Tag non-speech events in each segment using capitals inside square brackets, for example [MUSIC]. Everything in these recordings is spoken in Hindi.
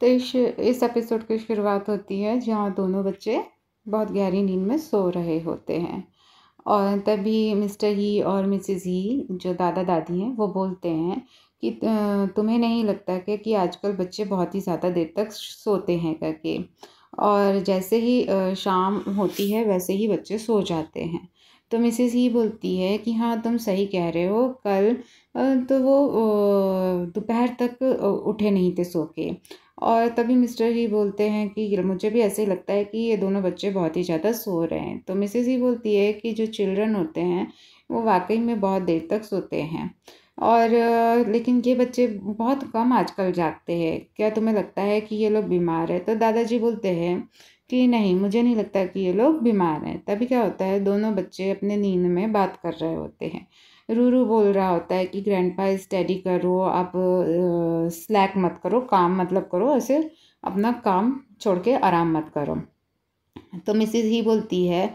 तो इस इस एपिसोड की शुरुआत होती है जहाँ दोनों बच्चे बहुत गहरी नींद में सो रहे होते हैं और तभी मिस्टर ही और मिसेस ही जो दादा दादी हैं वो बोलते हैं कि तुम्हें नहीं लगता कि कि आजकल बच्चे बहुत ही ज़्यादा देर तक सोते हैं करके और जैसे ही शाम होती है वैसे ही बच्चे सो जाते हैं तो मिसेस ही बोलती है कि हाँ तुम सही कह रहे हो कल तो वो दोपहर तक उठे नहीं थे सो के और तभी मिस्टर ही बोलते हैं कि मुझे भी ऐसे ही लगता है कि ये दोनों बच्चे बहुत ही ज़्यादा सो रहे हैं तो मिसेज ही बोलती है कि जो चिल्ड्रन होते हैं वो वाकई में बहुत देर तक सोते हैं और लेकिन ये बच्चे बहुत कम आजकल जागते हैं क्या तुम्हें लगता है कि ये लोग बीमार है तो दादाजी बोलते हैं कि नहीं मुझे नहीं लगता कि ये लोग बीमार हैं तभी क्या होता है दोनों बच्चे अपने नींद में बात कर रहे होते हैं रूरू बोल रहा होता है कि ग्रैंडपा स्टडी करो आप स्लैक मत करो काम मतलब करो ऐसे अपना काम छोड़ के आराम मत करो तो मिसिज ही बोलती है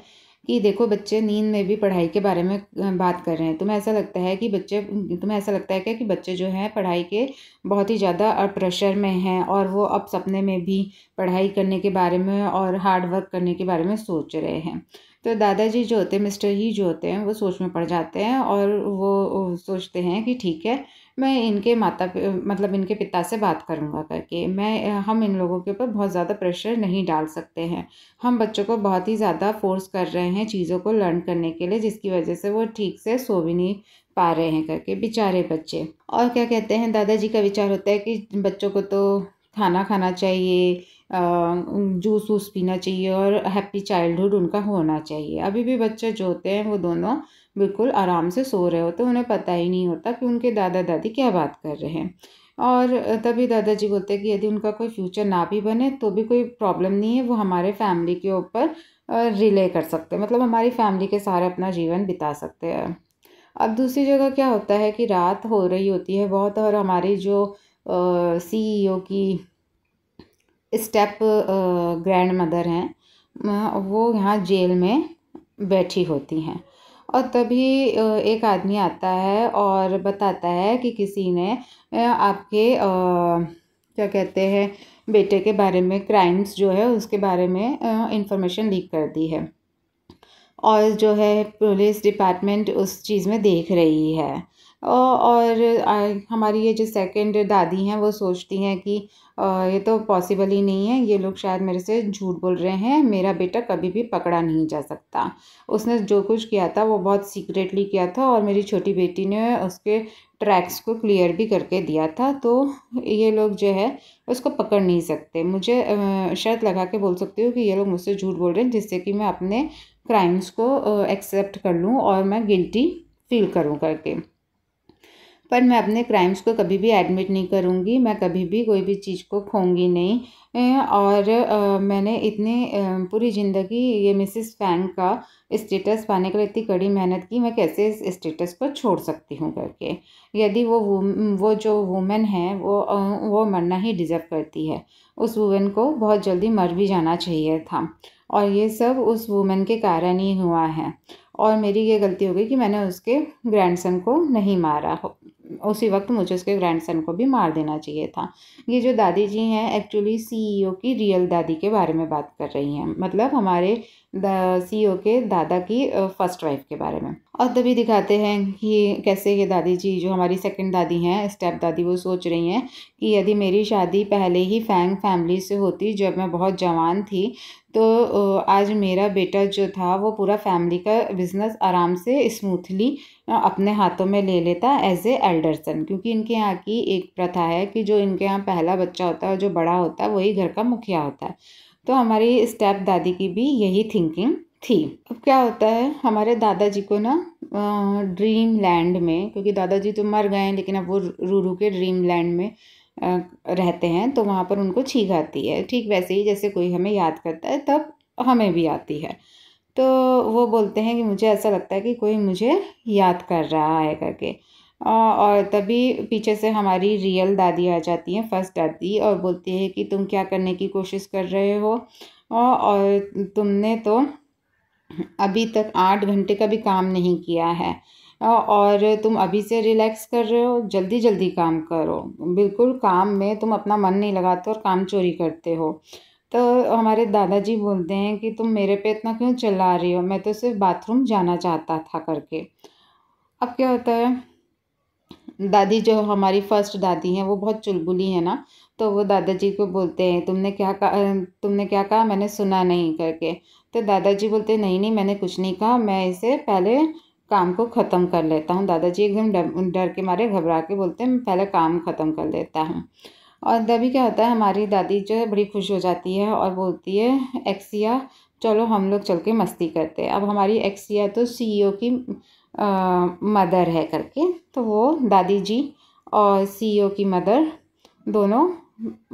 कि देखो बच्चे नींद में भी पढ़ाई के बारे में बात कर रहे हैं तुम्हें ऐसा लगता है कि बच्चे तुम्हें ऐसा लगता है क्या कि बच्चे जो हैं पढ़ाई के बहुत ही ज़्यादा प्रेशर में हैं और वो अब सपने में भी पढ़ाई करने के बारे में और हार्ड वर्क करने के बारे में सोच रहे हैं तो दादाजी जो होते हैं मिस्टर ही जो होते हैं वो सोच में पड़ जाते हैं और वो सोचते हैं कि ठीक है मैं इनके माता मतलब इनके पिता से बात करूँगा करके मैं हम इन लोगों के ऊपर बहुत ज़्यादा प्रेशर नहीं डाल सकते हैं हम बच्चों को बहुत ही ज़्यादा फोर्स कर रहे हैं चीज़ों को लर्न करने के लिए जिसकी वजह से वो ठीक से सो भी नहीं पा रहे हैं करके बेचारे बच्चे और क्या कहते हैं दादाजी का विचार होता है कि बच्चों को तो खाना खाना चाहिए जूस वूस पीना चाहिए और हैप्पी चाइल्डहुड उनका होना चाहिए अभी भी बच्चे जो होते हैं वो दोनों बिल्कुल आराम से सो रहे होते उन्हें पता ही नहीं होता कि उनके दादा दादी क्या बात कर रहे हैं और तभी दादाजी बोलते हैं कि यदि उनका कोई फ्यूचर ना भी बने तो भी कोई प्रॉब्लम नहीं है वो हमारे फैमिली के ऊपर रिले कर सकते हैं मतलब हमारी फैमिली के सारे अपना जीवन बिता सकते हैं अब दूसरी जगह क्या होता है कि रात हो रही होती है बहुत और हमारी जो सीईओ e की स्टेप ग्रैंड मदर हैं वो यहाँ जेल में बैठी होती हैं और तभी एक आदमी आता है और बताता है कि किसी ने आपके क्या कहते हैं बेटे के बारे में क्राइम्स जो है उसके बारे में इंफॉर्मेशन लीक कर दी है और जो है पुलिस डिपार्टमेंट उस चीज़ में देख रही है और हमारी ये जो सेकंड दादी हैं वो सोचती हैं कि ये तो पॉसिबल ही नहीं है ये लोग शायद मेरे से झूठ बोल रहे हैं मेरा बेटा कभी भी पकड़ा नहीं जा सकता उसने जो कुछ किया था वो बहुत सीक्रेटली किया था और मेरी छोटी बेटी ने उसके ट्रैक्स को क्लियर भी करके दिया था तो ये लोग जो है उसको पकड़ नहीं सकते मुझे शर्त लगा के बोल सकती हूँ कि ये लोग मुझसे झूठ बोल रहे हैं जिससे कि मैं अपने क्राइम्स को एक्सेप्ट कर लूँ और मैं गिल्टी फील करूँ करके पर मैं अपने क्राइम्स को कभी भी एडमिट नहीं करूँगी मैं कभी भी कोई भी चीज़ को खोंगी नहीं और आ, मैंने इतने पूरी ज़िंदगी ये मिसिस फैंग का स्टेटस पाने के लिए इतनी कड़ी मेहनत की मैं कैसे इस स्टेटस को छोड़ सकती हूँ करके यदि वो वो जो वूमेन है वो वो मरना ही डिज़र्व करती है उस वुमेन को बहुत जल्दी मर भी जाना चाहिए था और ये सब उस वूमेन के कारण ही हुआ है और मेरी ये गलती हो गई कि मैंने उसके ग्रैंडसन को नहीं मारा हो उसी वक्त मुझे उसके ग्रैंडसन को भी मार देना चाहिए था ये जो दादी जी हैं एक्चुअली सीईओ e की रियल दादी के बारे में बात कर रही हैं मतलब हमारे सीईओ e के दादा की फर्स्ट वाइफ के बारे में और तभी दिखाते हैं कि कैसे ये दादी जी जो हमारी सेकंड दादी हैं स्टेप दादी वो सोच रही हैं कि यदि मेरी शादी पहले ही फैंग फैमिली से होती जब मैं बहुत जवान थी तो आज मेरा बेटा जो था वो पूरा फैमिली का बिज़नेस आराम से स्मूथली अपने हाथों में ले लेता एज ए एल्डरसन क्योंकि इनके यहाँ की एक प्रथा है कि जो इनके यहाँ पहला बच्चा होता है और जो बड़ा होता है वही घर का मुखिया होता है तो हमारी स्टेप दादी की भी यही थिंकिंग थी अब क्या होता है हमारे दादाजी को ना ड्रीम लैंड में क्योंकि दादाजी तो मर गए हैं लेकिन अब वो रूरू के ड्रीम लैंड में रहते हैं तो वहाँ पर उनको छींक आती है ठीक वैसे ही जैसे कोई हमें याद करता है तब हमें भी आती है तो वो बोलते हैं कि मुझे ऐसा लगता है कि कोई मुझे याद कर रहा है करके और तभी पीछे से हमारी रियल दादी आ जाती हैं फर्स्ट दादी और बोलती है कि तुम क्या करने की कोशिश कर रहे हो और तुमने तो अभी तक आठ घंटे का भी काम नहीं किया है और तुम अभी से रिलैक्स कर रहे हो जल्दी जल्दी काम करो बिल्कुल काम में तुम अपना मन नहीं लगाते और काम चोरी करते हो तो हमारे दादाजी बोलते हैं कि तुम मेरे पे इतना क्यों चिल्ला रही हो मैं तो सिर्फ बाथरूम जाना चाहता था करके अब क्या होता है दादी जो हमारी फर्स्ट दादी हैं वो बहुत चुलबुली है ना तो वो दादाजी को बोलते हैं तुमने क्या कहा तुमने क्या कहा मैंने सुना नहीं करके तो दादाजी बोलते नहीं नहीं मैंने कुछ नहीं कहा मैं इसे पहले काम को ख़त्म कर लेता हूँ दादाजी एकदम डर के मारे घबरा के बोलते हैं मैं पहले काम ख़त्म कर लेता हूँ और तभी क्या होता है हमारी दादी जो है बड़ी खुश हो जाती है और बोलती है एक्सिया चलो हम लोग चल के मस्ती करते हैं अब हमारी एक्सिया तो सीईओ की आ, मदर है करके तो वो दादी जी और सीईओ की मदर दोनों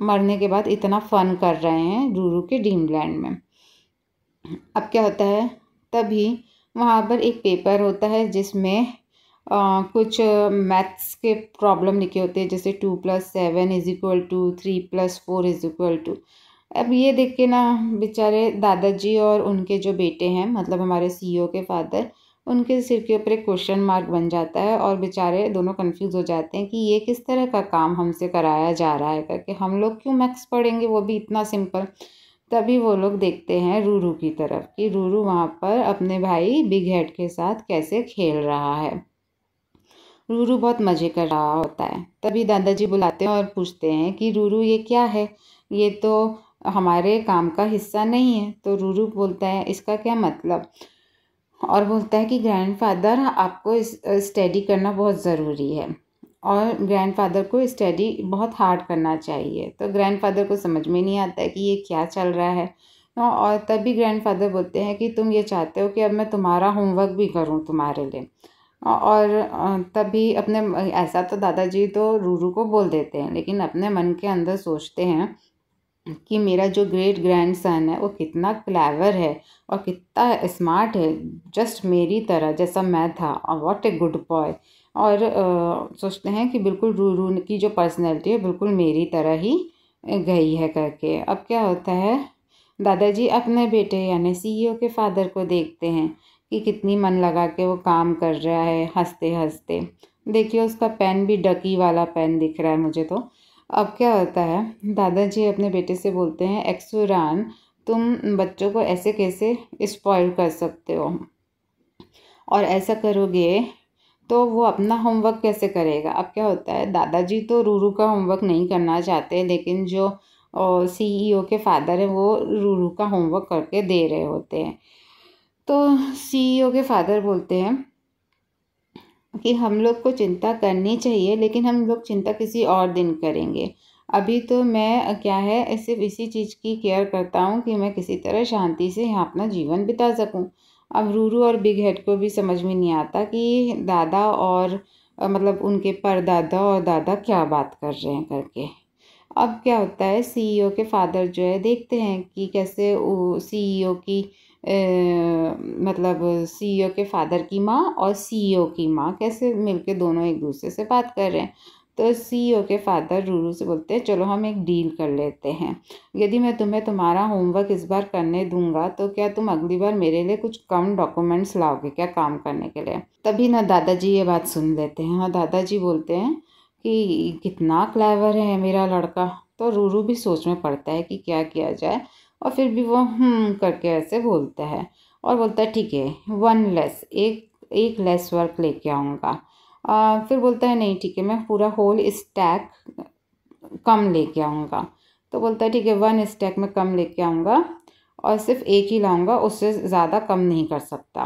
मरने के बाद इतना फ़न कर रहे हैं रूरू के ड्रीमलैंड में अब क्या होता है तभी वहाँ पर एक पेपर होता है जिसमें कुछ मैथ्स के प्रॉब्लम लिखे होते हैं जैसे two plus seven is equal to three plus four is equal to अब ये देख के ना बेचारे दादाजी और उनके जो बेटे हैं मतलब हमारे सीईओ e के फादर उनके सिर के ऊपर एक क्वेश्चन मार्क बन जाता है और बेचारे दोनों कंफ्यूज हो जाते हैं कि ये किस तरह का काम हमसे कराया जा रहा है करके हम लोग क्यों मैथ्स पढ़ेंगे वो भी इतना सिंपल तभी वो लोग देखते हैं रूरू की तरफ कि रूरू वहाँ पर अपने भाई बिग हेड के साथ कैसे खेल रहा है रूरू बहुत मज़े कर रहा होता है तभी दादाजी बुलाते हैं और पूछते हैं कि रूरू ये क्या है ये तो हमारे काम का हिस्सा नहीं है तो रूरू बोलता है इसका क्या मतलब और बोलता है कि ग्रैंडफादर आपको स्टडी करना बहुत ज़रूरी है और ग्रैंडफादर को स्टडी बहुत हार्ड करना चाहिए तो ग्रैंडफादर को समझ में नहीं आता है कि ये क्या चल रहा है तो और तभी ग्रैंडफादर बोलते हैं कि तुम ये चाहते हो कि अब मैं तुम्हारा होमवर्क भी करूँ तुम्हारे लिए हाँ, और तभी अपने ऐसा तो दादाजी तो रूरू को बोल देते हैं लेकिन अपने मन के अंदर सोचते हैं कि मेरा जो ग्रेट ग्रैंड सन है वो कितना क्लेवर है और कितना स्मार्ट है जस्ट मेरी तरह जैसा मैं था और वॉट ए गुड बॉय और आ, सोचते हैं कि बिल्कुल रूरू की जो पर्सनैलिटी है बिल्कुल मेरी तरह ही गई है करके अब क्या होता है दादाजी अपने बेटे यानी सीईओ e के फादर को देखते हैं कि कितनी मन लगा के वो काम कर रहा है हंसते हंसते देखिए उसका पेन भी डकी वाला पेन दिख रहा है मुझे तो अब क्या होता है दादाजी अपने बेटे से बोलते हैं एक्सुरान तुम बच्चों को ऐसे कैसे स्पॉइल कर सकते हो और ऐसा करोगे तो वो अपना होमवर्क कैसे करेगा अब क्या होता है दादाजी तो रूरू का होमवर्क नहीं करना चाहते लेकिन जो सीईओ के फादर हैं वो रूरू का होमवर्क करके दे रहे होते हैं तो सीईओ e के फादर बोलते हैं कि हम लोग को चिंता करनी चाहिए लेकिन हम लोग चिंता किसी और दिन करेंगे अभी तो मैं क्या है सिर्फ इसी चीज़ की केयर करता हूँ कि मैं किसी तरह शांति से यहाँ अपना जीवन बिता सकूँ अब रूरू और बिग हेड को भी समझ में नहीं आता कि दादा और मतलब उनके परदादा और दादा क्या बात कर रहे हैं करके अब क्या होता है सीईओ e के फादर जो है देखते हैं कि कैसे सीईओ e की मतलब सीईओ e के फादर की माँ और सीईओ e की माँ कैसे मिलके दोनों एक दूसरे से बात कर रहे हैं तो सीईओ e के फादर रूरू से बोलते हैं चलो हम एक डील कर लेते हैं यदि मैं तुम्हें तुम्हारा होमवर्क इस बार करने दूंगा तो क्या तुम अगली बार मेरे लिए कुछ कम डॉक्यूमेंट्स लाओगे क्या काम करने के लिए तभी ना दादाजी ये बात सुन लेते हैं और हाँ, दादाजी बोलते हैं कि कितना क्लेवर है मेरा लड़का तो रूरू भी सोच में पड़ता है कि क्या किया जाए और फिर भी वो हम हम्म करके ऐसे बोलता है और बोलता है ठीक है वन लेस एक एक लेस वर्क लेके आऊँगा फिर बोलता है नहीं ठीक है मैं पूरा होल स्टैक कम लेके आऊँगा तो बोलता है ठीक है वन स्टैक में कम लेके आऊँगा और सिर्फ एक ही लाऊँगा उससे ज़्यादा कम नहीं कर सकता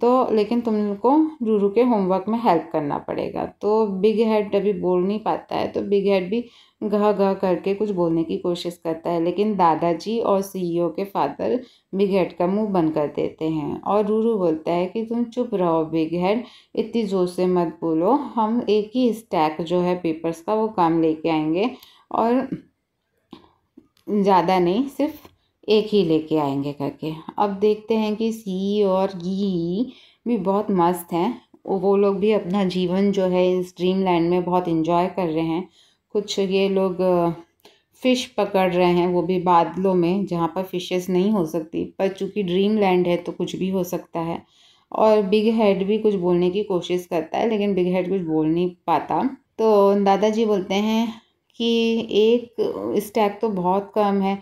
तो लेकिन तुम को रूरू के होमवर्क में हेल्प करना पड़ेगा तो बिग हेड अभी बोल नहीं पाता है तो बिग हेड भी घा घा करके कुछ बोलने की कोशिश करता है लेकिन दादाजी और सीईओ e के फादर बिग हेड का मुंह बंद कर देते हैं और रूरू बोलता है कि तुम चुप रहो बिग हेड इतनी जोर से मत बोलो हम एक ही स्टैक जो है पेपर्स का वो काम लेके आएंगे और ज़्यादा नहीं सिर्फ एक ही लेके आएंगे करके अब देखते हैं कि सी e और गी e भी बहुत मस्त हैं वो लोग भी अपना जीवन जो है इस ड्रीम लैंड में बहुत इंजॉय कर रहे हैं कुछ ये लोग फ़िश पकड़ रहे हैं वो भी बादलों में जहाँ पर फ़िशेस नहीं हो सकती पर चूँकि ड्रीम लैंड है तो कुछ भी हो सकता है और बिग हेड भी कुछ बोलने की कोशिश करता है लेकिन बिग हेड कुछ बोल नहीं पाता तो दादाजी बोलते हैं कि एक स्टैक तो बहुत कम है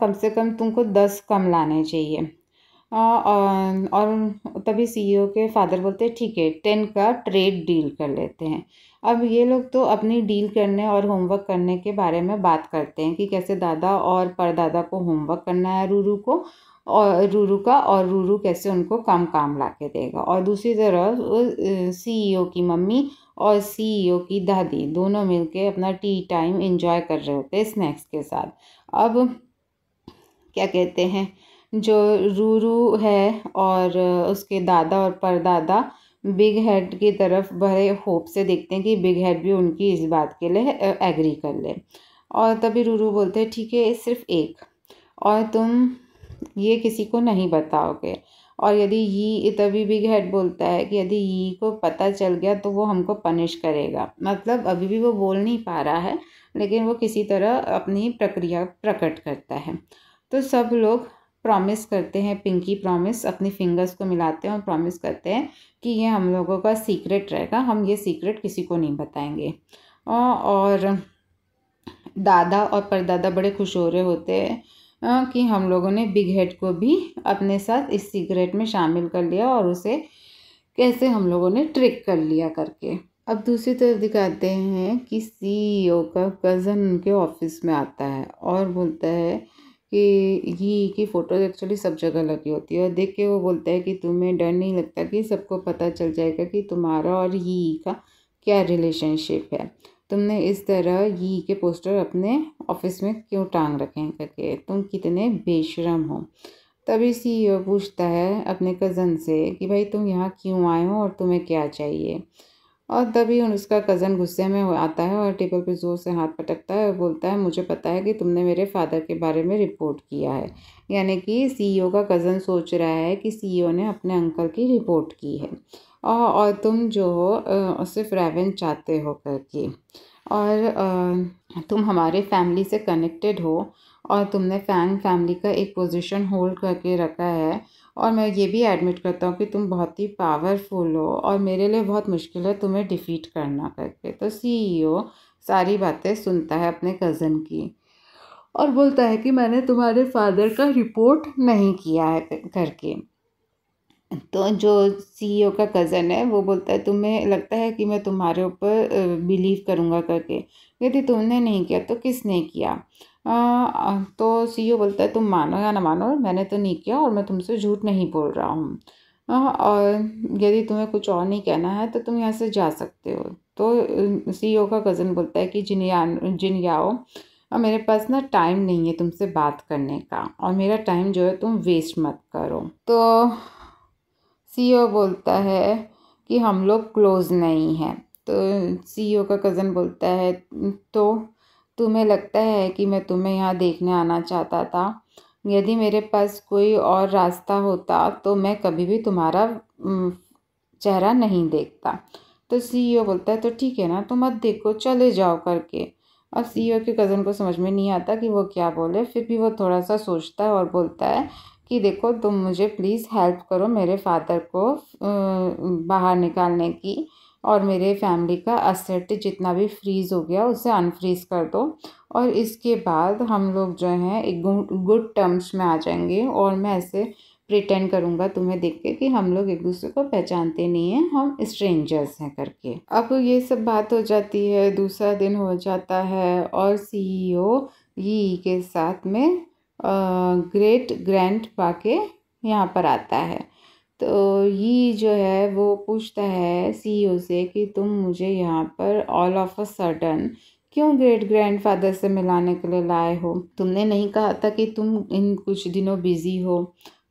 कम से कम तुमको दस कम लाने चाहिए और तभी सीईओ e के फादर बोलते हैं ठीक है टेन का ट्रेड डील कर लेते हैं अब ये लोग तो अपनी डील करने और होमवर्क करने के बारे में बात करते हैं कि कैसे दादा और परदादा को होमवर्क करना है रूरू को और रूरू का और रूरू कैसे उनको कम काम ला के देगा और दूसरी तरफ सीईओ की मम्मी और सीईओ की दादी दोनों मिलके अपना टी टाइम इंजॉय कर रहे होते हैं स्नैक्स के साथ अब क्या कहते हैं जो रूरू है और उसके दादा और परदादा बिग हेड की तरफ बड़े होप से देखते हैं कि बिग हेड भी उनकी इस बात के लिए एग्री कर ले और तभी रूरू बोलते हैं ठीक है सिर्फ एक और तुम ये किसी को नहीं बताओगे और यदि ये तभी बिग हेड बोलता है कि यदि ये को पता चल गया तो वो हमको पनिश करेगा मतलब अभी भी वो बोल नहीं पा रहा है लेकिन वो किसी तरह अपनी प्रक्रिया प्रकट करता है तो सब लोग प्रॉमिस करते हैं पिंकी प्रॉमिस अपनी फिंगर्स को मिलाते हैं और प्रॉमिस करते हैं कि ये हम लोगों का सीक्रेट रहेगा हम ये सीक्रेट किसी को नहीं बताएंगे और दादा और परदादा बड़े खुश हो रहे होते हैं कि हम लोगों ने बिग हेड को भी अपने साथ इस सीक्रेट में शामिल कर लिया और उसे कैसे हम लोगों ने ट्रिक कर लिया करके अब दूसरी तरफ दिखाते हैं कि सीईओ e का कज़न उनके ऑफिस में आता है और बोलता है कि घी की फ़ोटो एक्चुअली सब जगह लगी होती है और देख के वो बोलता है कि तुम्हें डर नहीं लगता कि सबको पता चल जाएगा कि तुम्हारा और घी का क्या रिलेशनशिप है तुमने इस तरह घी के पोस्टर अपने ऑफिस में क्यों टांग रखे हैं करके तुम कितने बेशरम हो तभी सी e पूछता है अपने कज़न से कि भाई तुम यहाँ क्यों आए हो और तुम्हें क्या चाहिए और तभी उसका कज़न गुस्से में आता है और टेबल पे ज़ोर से हाथ पटकता है और बोलता है मुझे पता है कि तुमने मेरे फादर के बारे में रिपोर्ट किया है यानी कि सीईओ का कज़न सोच रहा है कि सीईओ ने अपने अंकल की रिपोर्ट की है और, और तुम जो हो सिर्फ रेवन चाहते हो करके और तुम हमारे फैमिली से कनेक्टेड हो और तुमने फैंग फैमिली का एक पोजीशन होल्ड करके रखा है और मैं ये भी एडमिट करता हूँ कि तुम बहुत ही पावरफुल हो और मेरे लिए बहुत मुश्किल है तुम्हें डिफ़ीट करना करके तो सीईओ e सारी बातें सुनता है अपने कज़न की और बोलता है कि मैंने तुम्हारे फादर का रिपोर्ट नहीं किया है करके तो जो सीईओ e का कज़न है वो बोलता है तुम्हें लगता है कि मैं तुम्हारे ऊपर बिलीव करूँगा करके यदि तुमने नहीं किया तो किसने किया आ, तो सीईओ बोलता है तुम मानो या ना मानो मैंने तो नहीं किया और मैं तुमसे झूठ नहीं बोल रहा हूँ और यदि तुम्हें कुछ और नहीं कहना है तो तुम यहाँ से जा सकते हो तो सीईओ का कज़न बोलता है कि जिन या जिन याओ और मेरे पास ना टाइम नहीं है तुमसे बात करने का और मेरा टाइम जो है तुम वेस्ट मत करो तो सीईओ बोलता है कि हम लोग क्लोज नहीं हैं तो सीईओ का कज़न बोलता है तो तुम्हें लगता है कि मैं तुम्हें यहाँ देखने आना चाहता था यदि मेरे पास कोई और रास्ता होता तो मैं कभी भी तुम्हारा चेहरा नहीं देखता तो सीईओ e बोलता है तो ठीक है ना तो मत देखो चले जाओ करके अब सीईओ के कज़न को समझ में नहीं आता कि वो क्या बोले फिर भी वो थोड़ा सा सोचता है और बोलता है कि देखो तुम मुझे प्लीज़ हेल्प करो मेरे फादर को बाहर निकालने की और मेरे फैमिली का असेट जितना भी फ्रीज़ हो गया उसे अनफ्रीज़ कर दो और इसके बाद हम लोग जो हैं एक गुड टर्म्स में आ जाएंगे और मैं ऐसे प्रिटेंड करूँगा तुम्हें देख के कि हम लोग एक दूसरे को पहचानते नहीं हैं हम स्ट्रेंजर्स हैं करके अब ये सब बात हो जाती है दूसरा दिन हो जाता है और सी ई e के साथ में ग्रेट ग्रैंड पाके यहाँ पर आता है तो ये जो है वो पूछता है सीईओ e से कि तुम मुझे यहाँ पर ऑल ऑफ अ सडन क्यों ग्रेट ग्रैंडफादर से मिलाने के लिए लाए हो तुमने नहीं कहा था कि तुम इन कुछ दिनों बिज़ी हो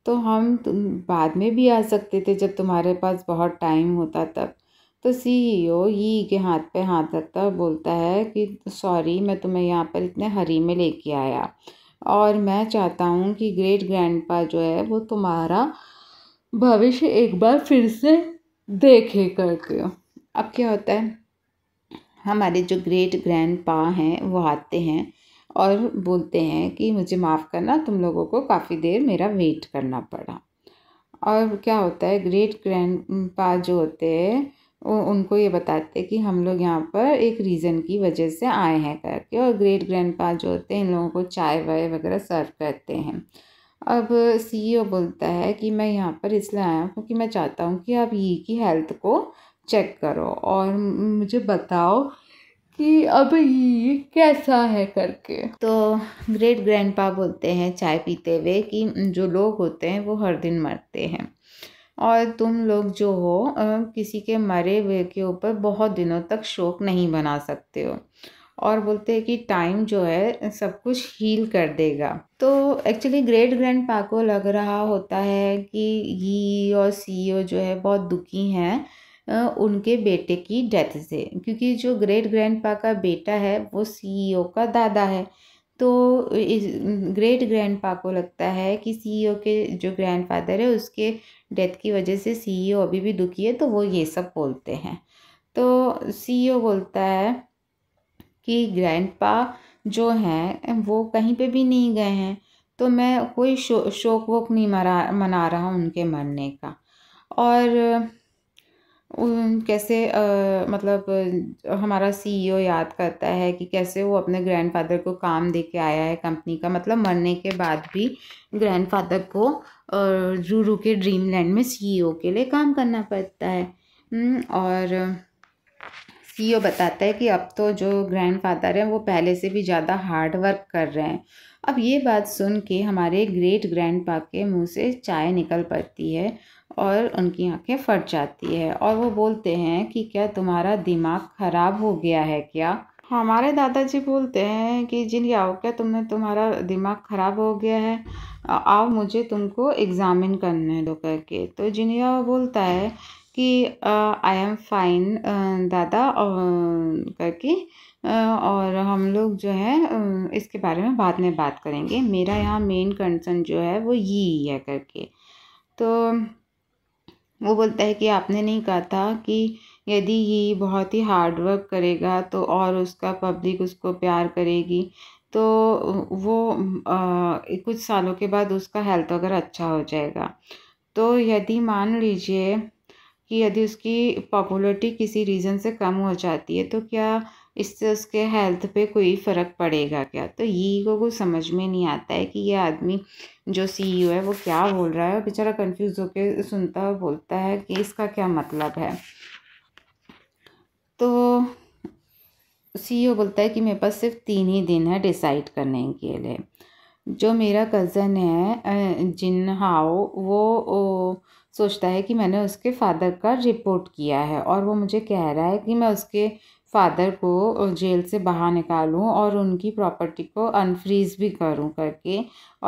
तो हम तुम बाद में भी आ सकते थे जब तुम्हारे पास बहुत टाइम होता तब तो सीईओ ई e e के हाथ पे हाथ रखता और बोलता है कि सॉरी मैं तुम्हें यहाँ पर इतने हरी में लेके आया और मैं चाहता हूँ कि ग्रेट ग्रैंडपा जो है वो तुम्हारा भविष्य एक बार फिर से देखे करके अब क्या होता है हमारे जो ग्रेट ग्रैंड पा हैं वो आते हैं और बोलते हैं कि मुझे माफ़ करना तुम लोगों को काफ़ी देर मेरा वेट करना पड़ा और क्या होता है ग्रेट ग्रैंड पा जो होते हैं वो उनको ये बताते कि हम लोग यहाँ पर एक रीज़न की वजह से आए हैं करके और ग्रेट ग्रैंड पा जो होते हैं इन लोगों को चाय वाय वगैरह सर्व करते हैं अब सीईओ e बोलता है कि मैं यहाँ पर इसलिए आया हूँ क्योंकि मैं चाहता हूँ कि आप ये e e की हेल्थ को चेक करो और मुझे बताओ कि अब ये कैसा है करके तो ग्रेट ग्रैंडपा बोलते हैं चाय पीते हुए कि जो लोग होते हैं वो हर दिन मरते हैं और तुम लोग जो हो किसी के मरे हुए के ऊपर बहुत दिनों तक शोक नहीं बना सकते हो और बोलते हैं कि टाइम जो है सब कुछ हील कर देगा तो एक्चुअली ग्रेट ग्रैंड पा को लग रहा होता है कि ई और सी ओ जो है बहुत दुखी हैं उनके बेटे की डेथ से क्योंकि जो ग्रेट ग्रैंड पा का बेटा है वो सी ओ e का दादा है तो इस ग्रेट ग्रैंड पा को लगता है कि सी e के जो ग्रैंड फादर है उसके डेथ की वजह से सी e अभी भी दुखी है तो वो ये सब बोलते हैं तो सी बोलता है कि ग्रैंडपा जो हैं वो कहीं पे भी नहीं गए हैं तो मैं कोई शो शोक वोक नहीं मरा मना रहा उनके मरने का और उन कैसे आ, मतलब हमारा सीईओ e याद करता है कि कैसे वो अपने ग्रैंडफादर को काम दे के आया है कंपनी का मतलब मरने के बाद भी ग्रैंडफादर को रू रू के ड्रीमलैंड में सीईओ e के लिए काम करना पड़ता है और सीईओ ये बताता है कि अब तो जो ग्रैंडफादर हैं वो पहले से भी ज़्यादा हार्ड वर्क कर रहे हैं अब ये बात सुन के हमारे ग्रेट ग्रैंडपा के मुंह से चाय निकल पड़ती है और उनकी आंखें फट जाती है और वो बोलते हैं कि क्या तुम्हारा दिमाग ख़राब हो गया है क्या हमारे दादाजी बोलते हैं कि जिन आओ क्या तुमने तुम्हारा दिमाग ख़राब हो गया है आओ मुझे तुमको एग्ज़ामिन करने दो करके तो जिनिया बोलता है कि आई एम फाइन दादा करके और हम लोग जो है इसके बारे में बाद में बात करेंगे मेरा यहाँ मेन कंसर्न जो है वो ये है करके तो वो बोलता है कि आपने नहीं कहा था कि यदि ये बहुत ही हार्ड वर्क करेगा तो और उसका पब्लिक उसको प्यार करेगी तो वो आ, कुछ सालों के बाद उसका हेल्थ अगर अच्छा हो जाएगा तो यदि मान लीजिए कि यदि उसकी पॉपुलरिटी किसी रीज़न से कम हो जाती है तो क्या इससे उसके हेल्थ पे कोई फ़र्क पड़ेगा क्या तो ये को, को समझ में नहीं आता है कि ये आदमी जो सीईओ है वो क्या बोल रहा है और बेचारा कंफ्यूज होकर सुनता और बोलता है कि इसका क्या मतलब है तो सीईओ बोलता है कि मेरे पास सिर्फ तीन ही दिन है डिसाइड करने के लिए जो मेरा कज़न है जिन हाओ वो सोचता है कि मैंने उसके फादर का रिपोर्ट किया है और वो मुझे कह रहा है कि मैं उसके फादर को जेल से बाहर निकालूं और उनकी प्रॉपर्टी को अनफ्रीज भी करूं करके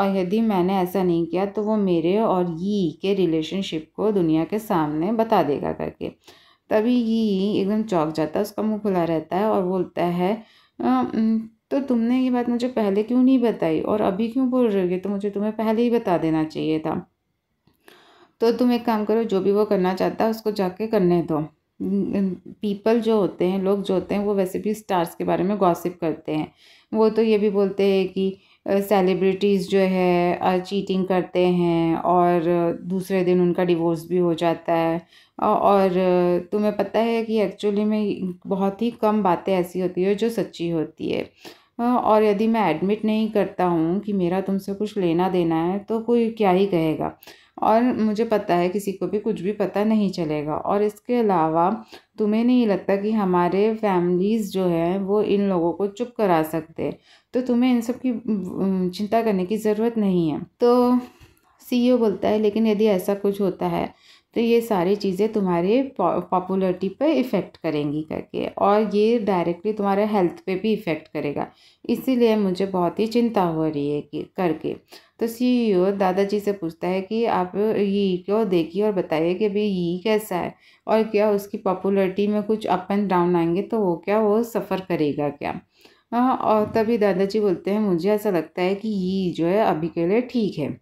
और यदि मैंने ऐसा नहीं किया तो वो मेरे और यी के रिलेशनशिप को दुनिया के सामने बता देगा करके तभी यी एकदम चौक जाता है उसका मुंह खुला रहता है और बोलता है तो तुमने ये बात मुझे पहले क्यों नहीं बताई और अभी क्यों बोल रही हो तो मुझे तुम्हें पहले ही बता देना चाहिए था तो तुम एक काम करो जो भी वो करना चाहता है उसको जाके करने दो पीपल जो होते हैं लोग जो होते हैं वो वैसे भी स्टार्स के बारे में गॉसिप करते हैं वो तो ये भी बोलते हैं कि सेलिब्रिटीज़ जो है चीटिंग करते हैं और दूसरे दिन उनका डिवोर्स भी हो जाता है और तुम्हें पता है कि एक्चुअली में बहुत ही कम बातें ऐसी होती है जो सच्ची होती है और यदि मैं एडमिट नहीं करता हूँ कि मेरा तुमसे कुछ लेना देना है तो कोई क्या ही कहेगा और मुझे पता है किसी को भी कुछ भी पता नहीं चलेगा और इसके अलावा तुम्हें नहीं लगता कि हमारे फैमिलीज़ जो हैं वो इन लोगों को चुप करा सकते तो तुम्हें इन सब की चिंता करने की ज़रूरत नहीं है तो सीईओ बोलता है लेकिन यदि ऐसा कुछ होता है तो ये सारी चीज़ें तुम्हारे पॉपुलरिटी पर इफ़ेक्ट करेंगी करके और ये डायरेक्टली तुम्हारे हेल्थ पे भी इफ़ेक्ट करेगा इसीलिए मुझे बहुत ही चिंता हो रही है कि करके तो सीईओ e दादाजी से पूछता है कि आप ये क्यों देखिए और बताइए कि भाई ये कैसा है और क्या उसकी पॉपुलरिटी में कुछ अप एंड डाउन आएंगे तो वो क्या वो सफ़र करेगा क्या हाँ, और तभी दादाजी बोलते हैं मुझे ऐसा लगता है कि ये जो है अभी के लिए ठीक है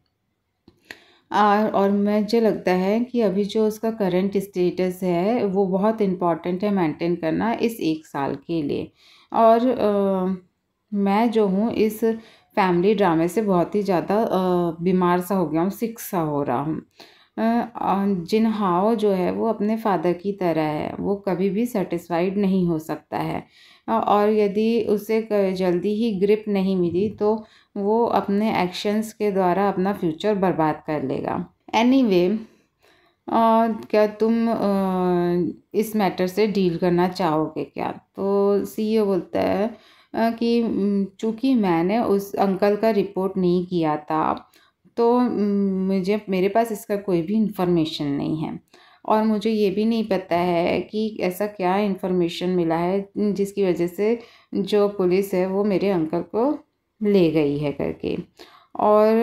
और मुझे लगता है कि अभी जो उसका करंट स्टेटस है वो बहुत इम्पॉर्टेंट है मेंटेन करना इस एक साल के लिए और आ, मैं जो हूँ इस फैमिली ड्रामे से बहुत ही ज़्यादा बीमार सा हो गया हूँ सिक सा हो रहा हूँ जिन हाओ जो है वो अपने फादर की तरह है वो कभी भी सेटिस्फाइड नहीं हो सकता है और यदि उसे जल्दी ही ग्रिप नहीं मिली तो वो अपने एक्शंस के द्वारा अपना फ्यूचर बर्बाद कर लेगा एनी anyway, क्या तुम इस मैटर से डील करना चाहोगे क्या तो सीईओ e बोलता है कि चूँकि मैंने उस अंकल का रिपोर्ट नहीं किया था तो मुझे मेरे पास इसका कोई भी इन्फॉर्मेशन नहीं है और मुझे ये भी नहीं पता है कि ऐसा क्या इन्फॉर्मेशन मिला है जिसकी वजह से जो पुलिस है वो मेरे अंकल को ले गई है करके और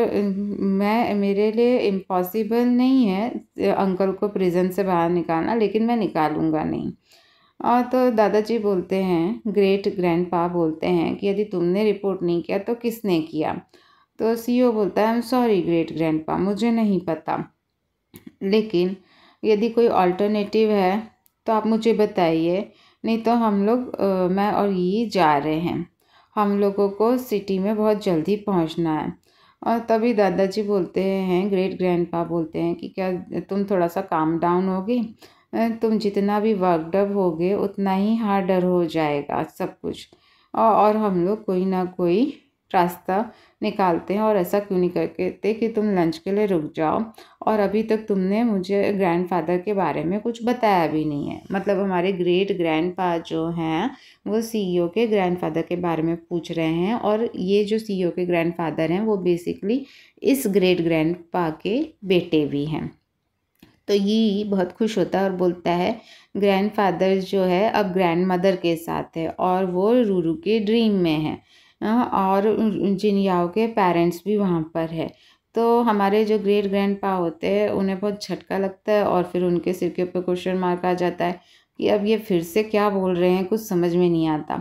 मैं मेरे लिए इम्पॉसिबल नहीं है अंकल को प्रिजन से बाहर निकालना लेकिन मैं निकालूंगा नहीं और तो दादाजी बोलते हैं ग्रेट ग्रैंडपा बोलते हैं कि यदि तुमने रिपोर्ट नहीं किया तो किसने किया तो सीईओ e बोलता है I am sorry great grandpa मुझे नहीं पता लेकिन यदि कोई अल्टरनेटिव है तो आप मुझे बताइए नहीं तो हम लोग मैं और ये जा रहे हैं हम लोगों को सिटी में बहुत जल्दी पहुंचना है और तभी दादाजी बोलते हैं ग्रेट ग्रैंडपा बोलते हैं कि क्या तुम थोड़ा सा काम डाउन होगी तुम जितना भी वर्कडअप होगे उतना ही हार्डर हो जाएगा सब कुछ और हम लोग कोई ना कोई रास्ता निकालते हैं और ऐसा क्यों नहीं करते कि तुम लंच के लिए रुक जाओ और अभी तक तुमने मुझे ग्रैंडफादर के बारे में कुछ बताया भी नहीं है मतलब हमारे ग्रेट ग्रैंडपा जो हैं वो सीईओ e के ग्रैंडफादर के बारे में पूछ रहे हैं और ये जो सीईओ e के ग्रैंडफादर हैं वो बेसिकली इस ग्रेट ग्रैंडपा के बेटे भी हैं तो ये बहुत खुश होता है और बोलता है ग्रैंडफादर जो है अब ग्रैंड मदर के साथ है और वो रूरू के ड्रीम में है और जिनयाओ के पेरेंट्स भी वहाँ पर है तो हमारे जो ग्रेट ग्रैंड पा होते हैं उन्हें बहुत झटका लगता है और फिर उनके सिर के ऊपर क्वेश्चन मार्क आ जाता है कि अब ये फिर से क्या बोल रहे हैं कुछ समझ में नहीं आता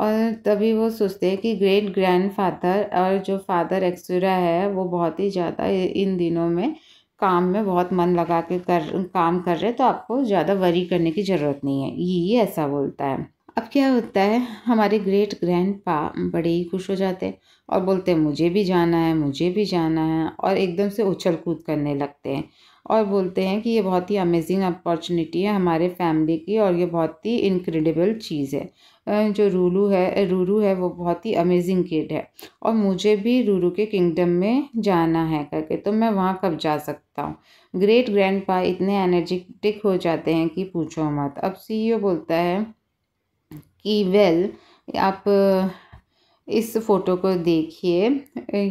और तभी वो सोचते हैं कि ग्रेट ग्रैंड फादर और जो फादर एक्सुरा है वो बहुत ही ज़्यादा इन दिनों में काम में बहुत मन लगा के कर काम कर रहे तो आपको ज़्यादा वरी करने की ज़रूरत नहीं है ये ऐसा बोलता है अब क्या होता है हमारे ग्रेट ग्रैंड पा बड़े ही खुश हो जाते हैं और बोलते हैं मुझे भी जाना है मुझे भी जाना है और एकदम से उछल कूद करने लगते हैं और बोलते हैं कि ये बहुत ही अमेजिंग अपॉर्चुनिटी है हमारे फैमिली की और ये बहुत ही इनक्रेडिबल चीज़ है जो रूलू है रूरू है वो बहुत ही अमेजिंग किड है और मुझे भी रूरू के किंगडम में जाना है करके तो मैं वहाँ कब जा सकता हूँ ग्रेट पा इतने एनर्जेटिक हो जाते हैं कि पूछो मत अब सीईओ e बोलता है कि वेल आप इस फ़ोटो को देखिए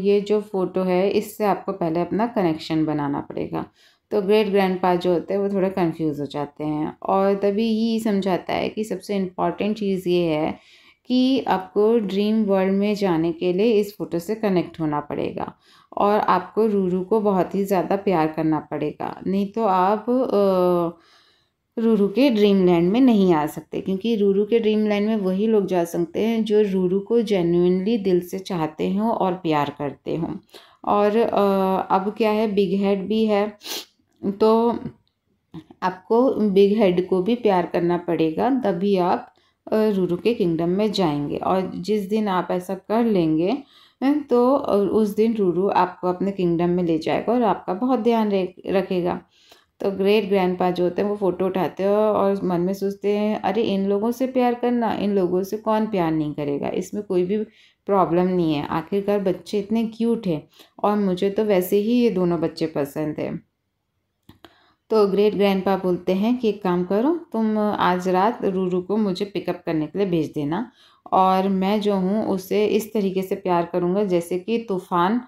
ये जो फ़ोटो है इससे आपको पहले अपना कनेक्शन बनाना पड़ेगा तो ग्रेट ग्रैंडपा जो होते हैं वो थोड़ा कंफ्यूज हो जाते हैं और तभी ये समझाता है कि सबसे इम्पॉर्टेंट चीज़ ये है कि आपको ड्रीम वर्ल्ड में जाने के लिए इस फ़ोटो से कनेक्ट होना पड़ेगा और आपको रूरू को बहुत ही ज़्यादा प्यार करना पड़ेगा नहीं तो आप आ, रूरू के ड्रीम लैंड में नहीं आ सकते क्योंकि रूरू के ड्रीम लैंड में वही लोग जा सकते हैं जो रूरू को जेन्यूनली दिल से चाहते हों और प्यार करते हों और अब क्या है बिग हेड भी है तो आपको बिग हेड को भी प्यार करना पड़ेगा तभी आप रूरू के किंगडम में जाएंगे और जिस दिन आप ऐसा कर लेंगे तो उस दिन रूरू आपको अपने किंगडम में ले जाएगा और आपका बहुत ध्यान रखेगा तो ग्रेट ग्रैंडपा जो होते हैं वो फ़ोटो उठाते हैं और मन में सोचते हैं अरे इन लोगों से प्यार करना इन लोगों से कौन प्यार नहीं करेगा इसमें कोई भी प्रॉब्लम नहीं है आखिरकार बच्चे इतने क्यूट हैं और मुझे तो वैसे ही ये दोनों बच्चे पसंद हैं तो ग्रेट ग्रैंडपा बोलते हैं कि एक काम करो तुम आज रात रूरू को मुझे पिकअप करने के लिए भेज देना और मैं जो हूँ उसे इस तरीके से प्यार करूँगा जैसे कि तूफ़ान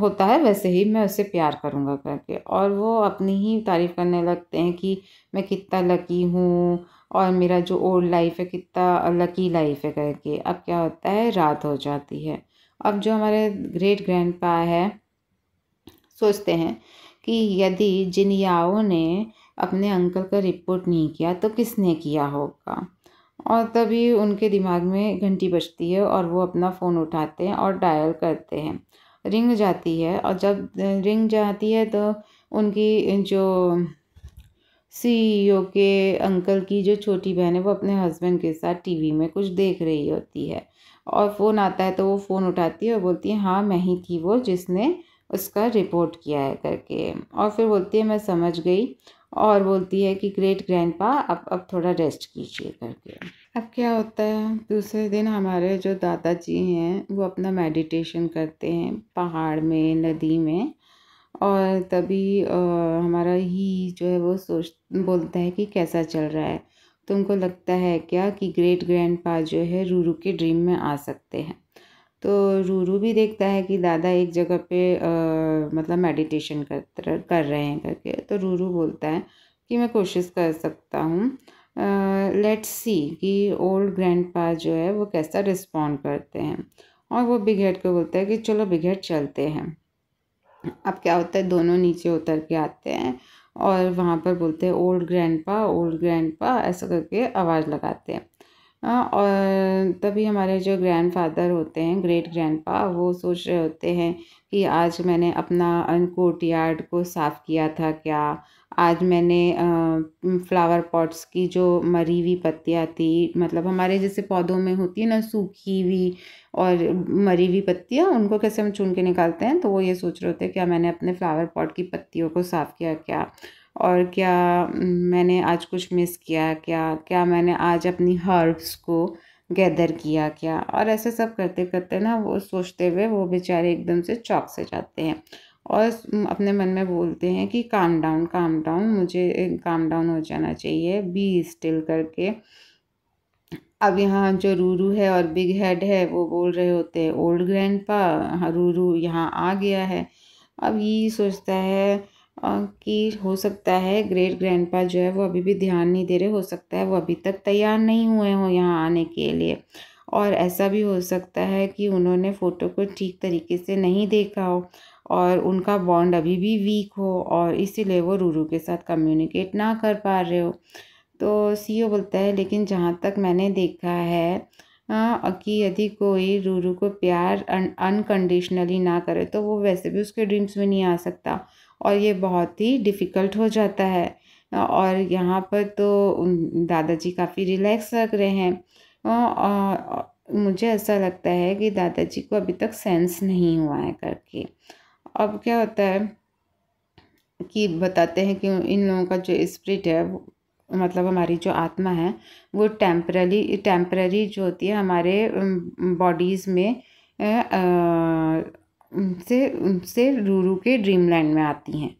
होता है वैसे ही मैं उसे प्यार करूँगा करके और वो अपनी ही तारीफ़ करने लगते हैं कि मैं कितना लकी हूँ और मेरा जो ओल्ड लाइफ है कितना लकी लाइफ है करके अब क्या होता है रात हो जाती है अब जो हमारे ग्रेट ग्रैंड पा है सोचते हैं कि यदि जिन याओ ने अपने अंकल का रिपोर्ट नहीं किया तो किसने किया होगा और तभी उनके दिमाग में घंटी बजती है और वो अपना फ़ोन उठाते हैं और डायल करते हैं रिंग जाती है और जब रिंग जाती है तो उनकी जो सीईओ e के अंकल की जो छोटी बहन है वो अपने हस्बैंड के साथ टीवी में कुछ देख रही होती है और फ़ोन आता है तो वो फ़ोन उठाती है और बोलती है हाँ मैं ही थी वो जिसने उसका रिपोर्ट किया है करके और फिर बोलती है मैं समझ गई और बोलती है कि ग्रेट पा अब अब थोड़ा रेस्ट कीजिए करके अब क्या होता है दूसरे दिन हमारे जो दादाजी हैं वो अपना मेडिटेशन करते हैं पहाड़ में नदी में और तभी आ, हमारा ही जो है वो सोच बोलता है कि कैसा चल रहा है तुमको लगता है क्या कि ग्रेट ग्रैंड पा जो है रूरू के ड्रीम में आ सकते हैं तो रूरू भी देखता है कि दादा एक जगह पे आ, मतलब मेडिटेशन कर कर रहे हैं करके तो रूरू बोलता है कि मैं कोशिश कर सकता हूँ लेट्स सी कि ओल्ड ग्रैंड जो है वो कैसा रिस्पॉन्ड करते हैं और वो बिग हेड को बोलता है कि चलो बिग हेड चलते हैं अब क्या होता है दोनों नीचे उतर के आते हैं और वहाँ पर बोलते हैं ओल्ड ग्रैंड ओल्ड ग्रैंड ऐसा करके आवाज़ लगाते हैं हाँ, और तभी हमारे जो ग्रैंडफादर होते हैं ग्रेट ग्रैंडपा वो सोच रहे होते हैं कि आज मैंने अपना कोर्ट यार्ड को साफ़ किया था क्या आज मैंने फ्लावर पॉट्स की जो मरी हुई पत्तियाँ थी मतलब हमारे जैसे पौधों में होती है ना सूखी हुई और मरी हुई पत्तियाँ उनको कैसे हम चुन के निकालते हैं तो वो ये सोच रहे होते हैं क्या मैंने अपने फ्लावर पॉट की पत्तियों को साफ़ किया क्या और क्या मैंने आज कुछ मिस किया क्या क्या मैंने आज अपनी हर्ब्स को गैदर किया क्या और ऐसे सब करते करते ना वो सोचते हुए वो बेचारे एकदम से चौक से जाते हैं और अपने मन में बोलते हैं कि काम डाउन काम डाउन मुझे काम डाउन हो जाना चाहिए बी स्टिल करके अब यहाँ जो रूरू है और बिग हेड है वो बोल रहे होते हैं ओल्ड ग्रैंड पा रूरू यहाँ आ गया है अब ये सोचता है कि हो सकता है ग्रेट ग्रैंडपा जो है वो अभी भी ध्यान नहीं दे रहे हो सकता है वो अभी तक तैयार नहीं हुए हों यहाँ आने के लिए और ऐसा भी हो सकता है कि उन्होंने फ़ोटो को ठीक तरीके से नहीं देखा हो और उनका बॉन्ड अभी भी वीक हो और इसीलिए वो रूरू के साथ कम्युनिकेट ना कर पा रहे हो तो सीईओ e बोलता है लेकिन जहाँ तक मैंने देखा है कि यदि कोई रूरू को प्यार अनकंडीशनली ना करे तो वो वैसे भी उसके ड्रीम्स में नहीं आ सकता और ये बहुत ही डिफ़िकल्ट हो जाता है और यहाँ पर तो दादाजी काफ़ी रिलैक्स लग रहे हैं और मुझे ऐसा लगता है कि दादाजी को अभी तक सेंस नहीं हुआ है करके अब क्या होता है कि बताते हैं कि इन लोगों का जो स्प्रिट है मतलब हमारी जो आत्मा है वो टेम्परली टेम्पररी जो होती है हमारे बॉडीज़ में उनसे उनसे रूरू के ड्रीमलैंड में आती हैं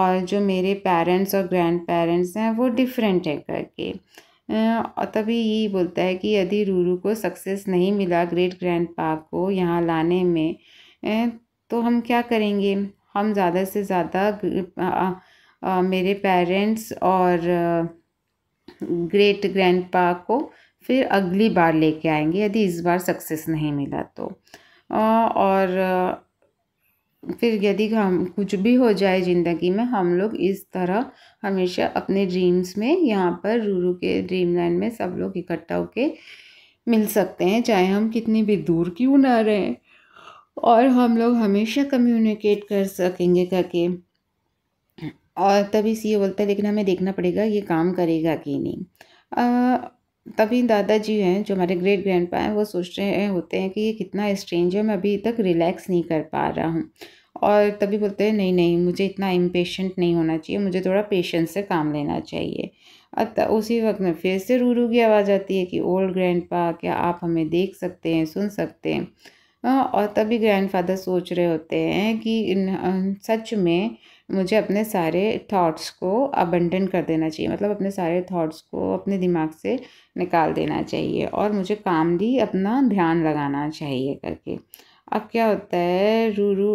और जो मेरे पेरेंट्स और ग्रैंड पेरेंट्स हैं वो डिफरेंट हैं करके और तभी यही बोलता है कि यदि रूरू को सक्सेस नहीं मिला ग्रेट ग्रैंड पा को यहाँ लाने में तो हम क्या करेंगे हम ज़्यादा से ज़्यादा मेरे पेरेंट्स और ग्रेट ग्रैंड पा को फिर अगली बार लेके आएंगे यदि इस बार सक्सेस नहीं मिला तो और फिर यदि हम कुछ भी हो जाए ज़िंदगी में हम लोग इस तरह हमेशा अपने ड्रीम्स में यहाँ पर रूरू के ड्रीम लैंड में सब लोग इकट्ठा होके मिल सकते हैं चाहे हम कितनी भी दूर क्यों ना रहें और हम लोग हमेशा कम्युनिकेट कर सकेंगे करके और तभी सी बोलता है लेकिन हमें देखना पड़ेगा ये काम करेगा कि नहीं तभी दादाजी हैं जो हमारे ग्रेट ग्रैंड पा हैं वो सोच रहे होते हैं कि ये कितना स्ट्रेंज है मैं अभी तक रिलैक्स नहीं कर पा रहा हूँ और तभी बोलते हैं नहीं नहीं मुझे इतना इम्पेशेंट नहीं होना चाहिए मुझे थोड़ा पेशेंस से काम लेना चाहिए अतः उसी वक्त में फिर से रू रू की आवाज़ आती है कि ओल्ड ग्रैंड पा क्या आप हमें देख सकते हैं सुन सकते हैं और तभी फादर सोच रहे होते हैं कि सच में मुझे अपने सारे थॉट्स को अबंडन कर देना चाहिए मतलब अपने सारे थॉट्स को अपने दिमाग से निकाल देना चाहिए और मुझे काम भी अपना ध्यान लगाना चाहिए करके अब क्या होता है रू रू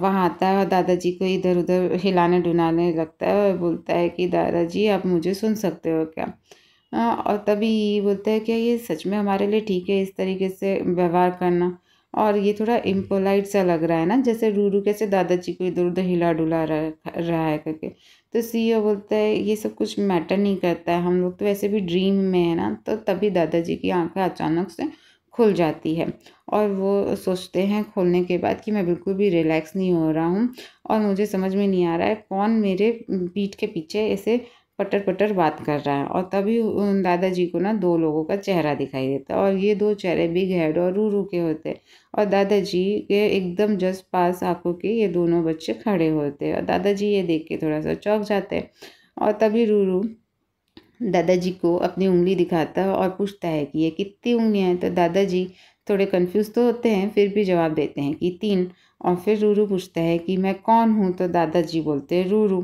वहाँ आता है और दादाजी को इधर उधर हिलाने डुलाने लगता है और बोलता है कि दादाजी आप मुझे सुन सकते हो क्या और तभी बोलता है क्या ये सच में हमारे लिए ठीक है इस तरीके से व्यवहार करना और ये थोड़ा इम्पोलाइट सा लग रहा है ना जैसे रूरू कैसे दादाजी को इधर उधर हिला डुला रहा है करके तो सीईओ बोलता है ये सब कुछ मैटर नहीं करता है हम लोग तो वैसे भी ड्रीम में है ना तो तभी दादाजी की आंखें अचानक से खुल जाती है और वो सोचते हैं खोलने के बाद कि मैं बिल्कुल भी रिलैक्स नहीं हो रहा हूँ और मुझे समझ में नहीं आ रहा है कौन मेरे पीठ के पीछे ऐसे पटर पटर बात कर रहा है और तभी उन दादाजी को ना दो लोगों का चेहरा दिखाई देता है और ये दो चेहरे बिग हेड और रू रू के होते हैं और दादाजी के एकदम जस्ट पास आंखों के ये दोनों बच्चे खड़े होते हैं और दादाजी ये देख के थोड़ा सा चौंक जाते हैं और तभी रू रू दादाजी को अपनी उंगली दिखाता है और पूछता है कि ये कितनी उंगलियाँ हैं तो दादाजी थोड़े कन्फ्यूज तो होते हैं फिर भी जवाब देते हैं कि तीन और फिर रूरू पूछता है कि मैं कौन हूँ तो दादाजी बोलते हैं रूरू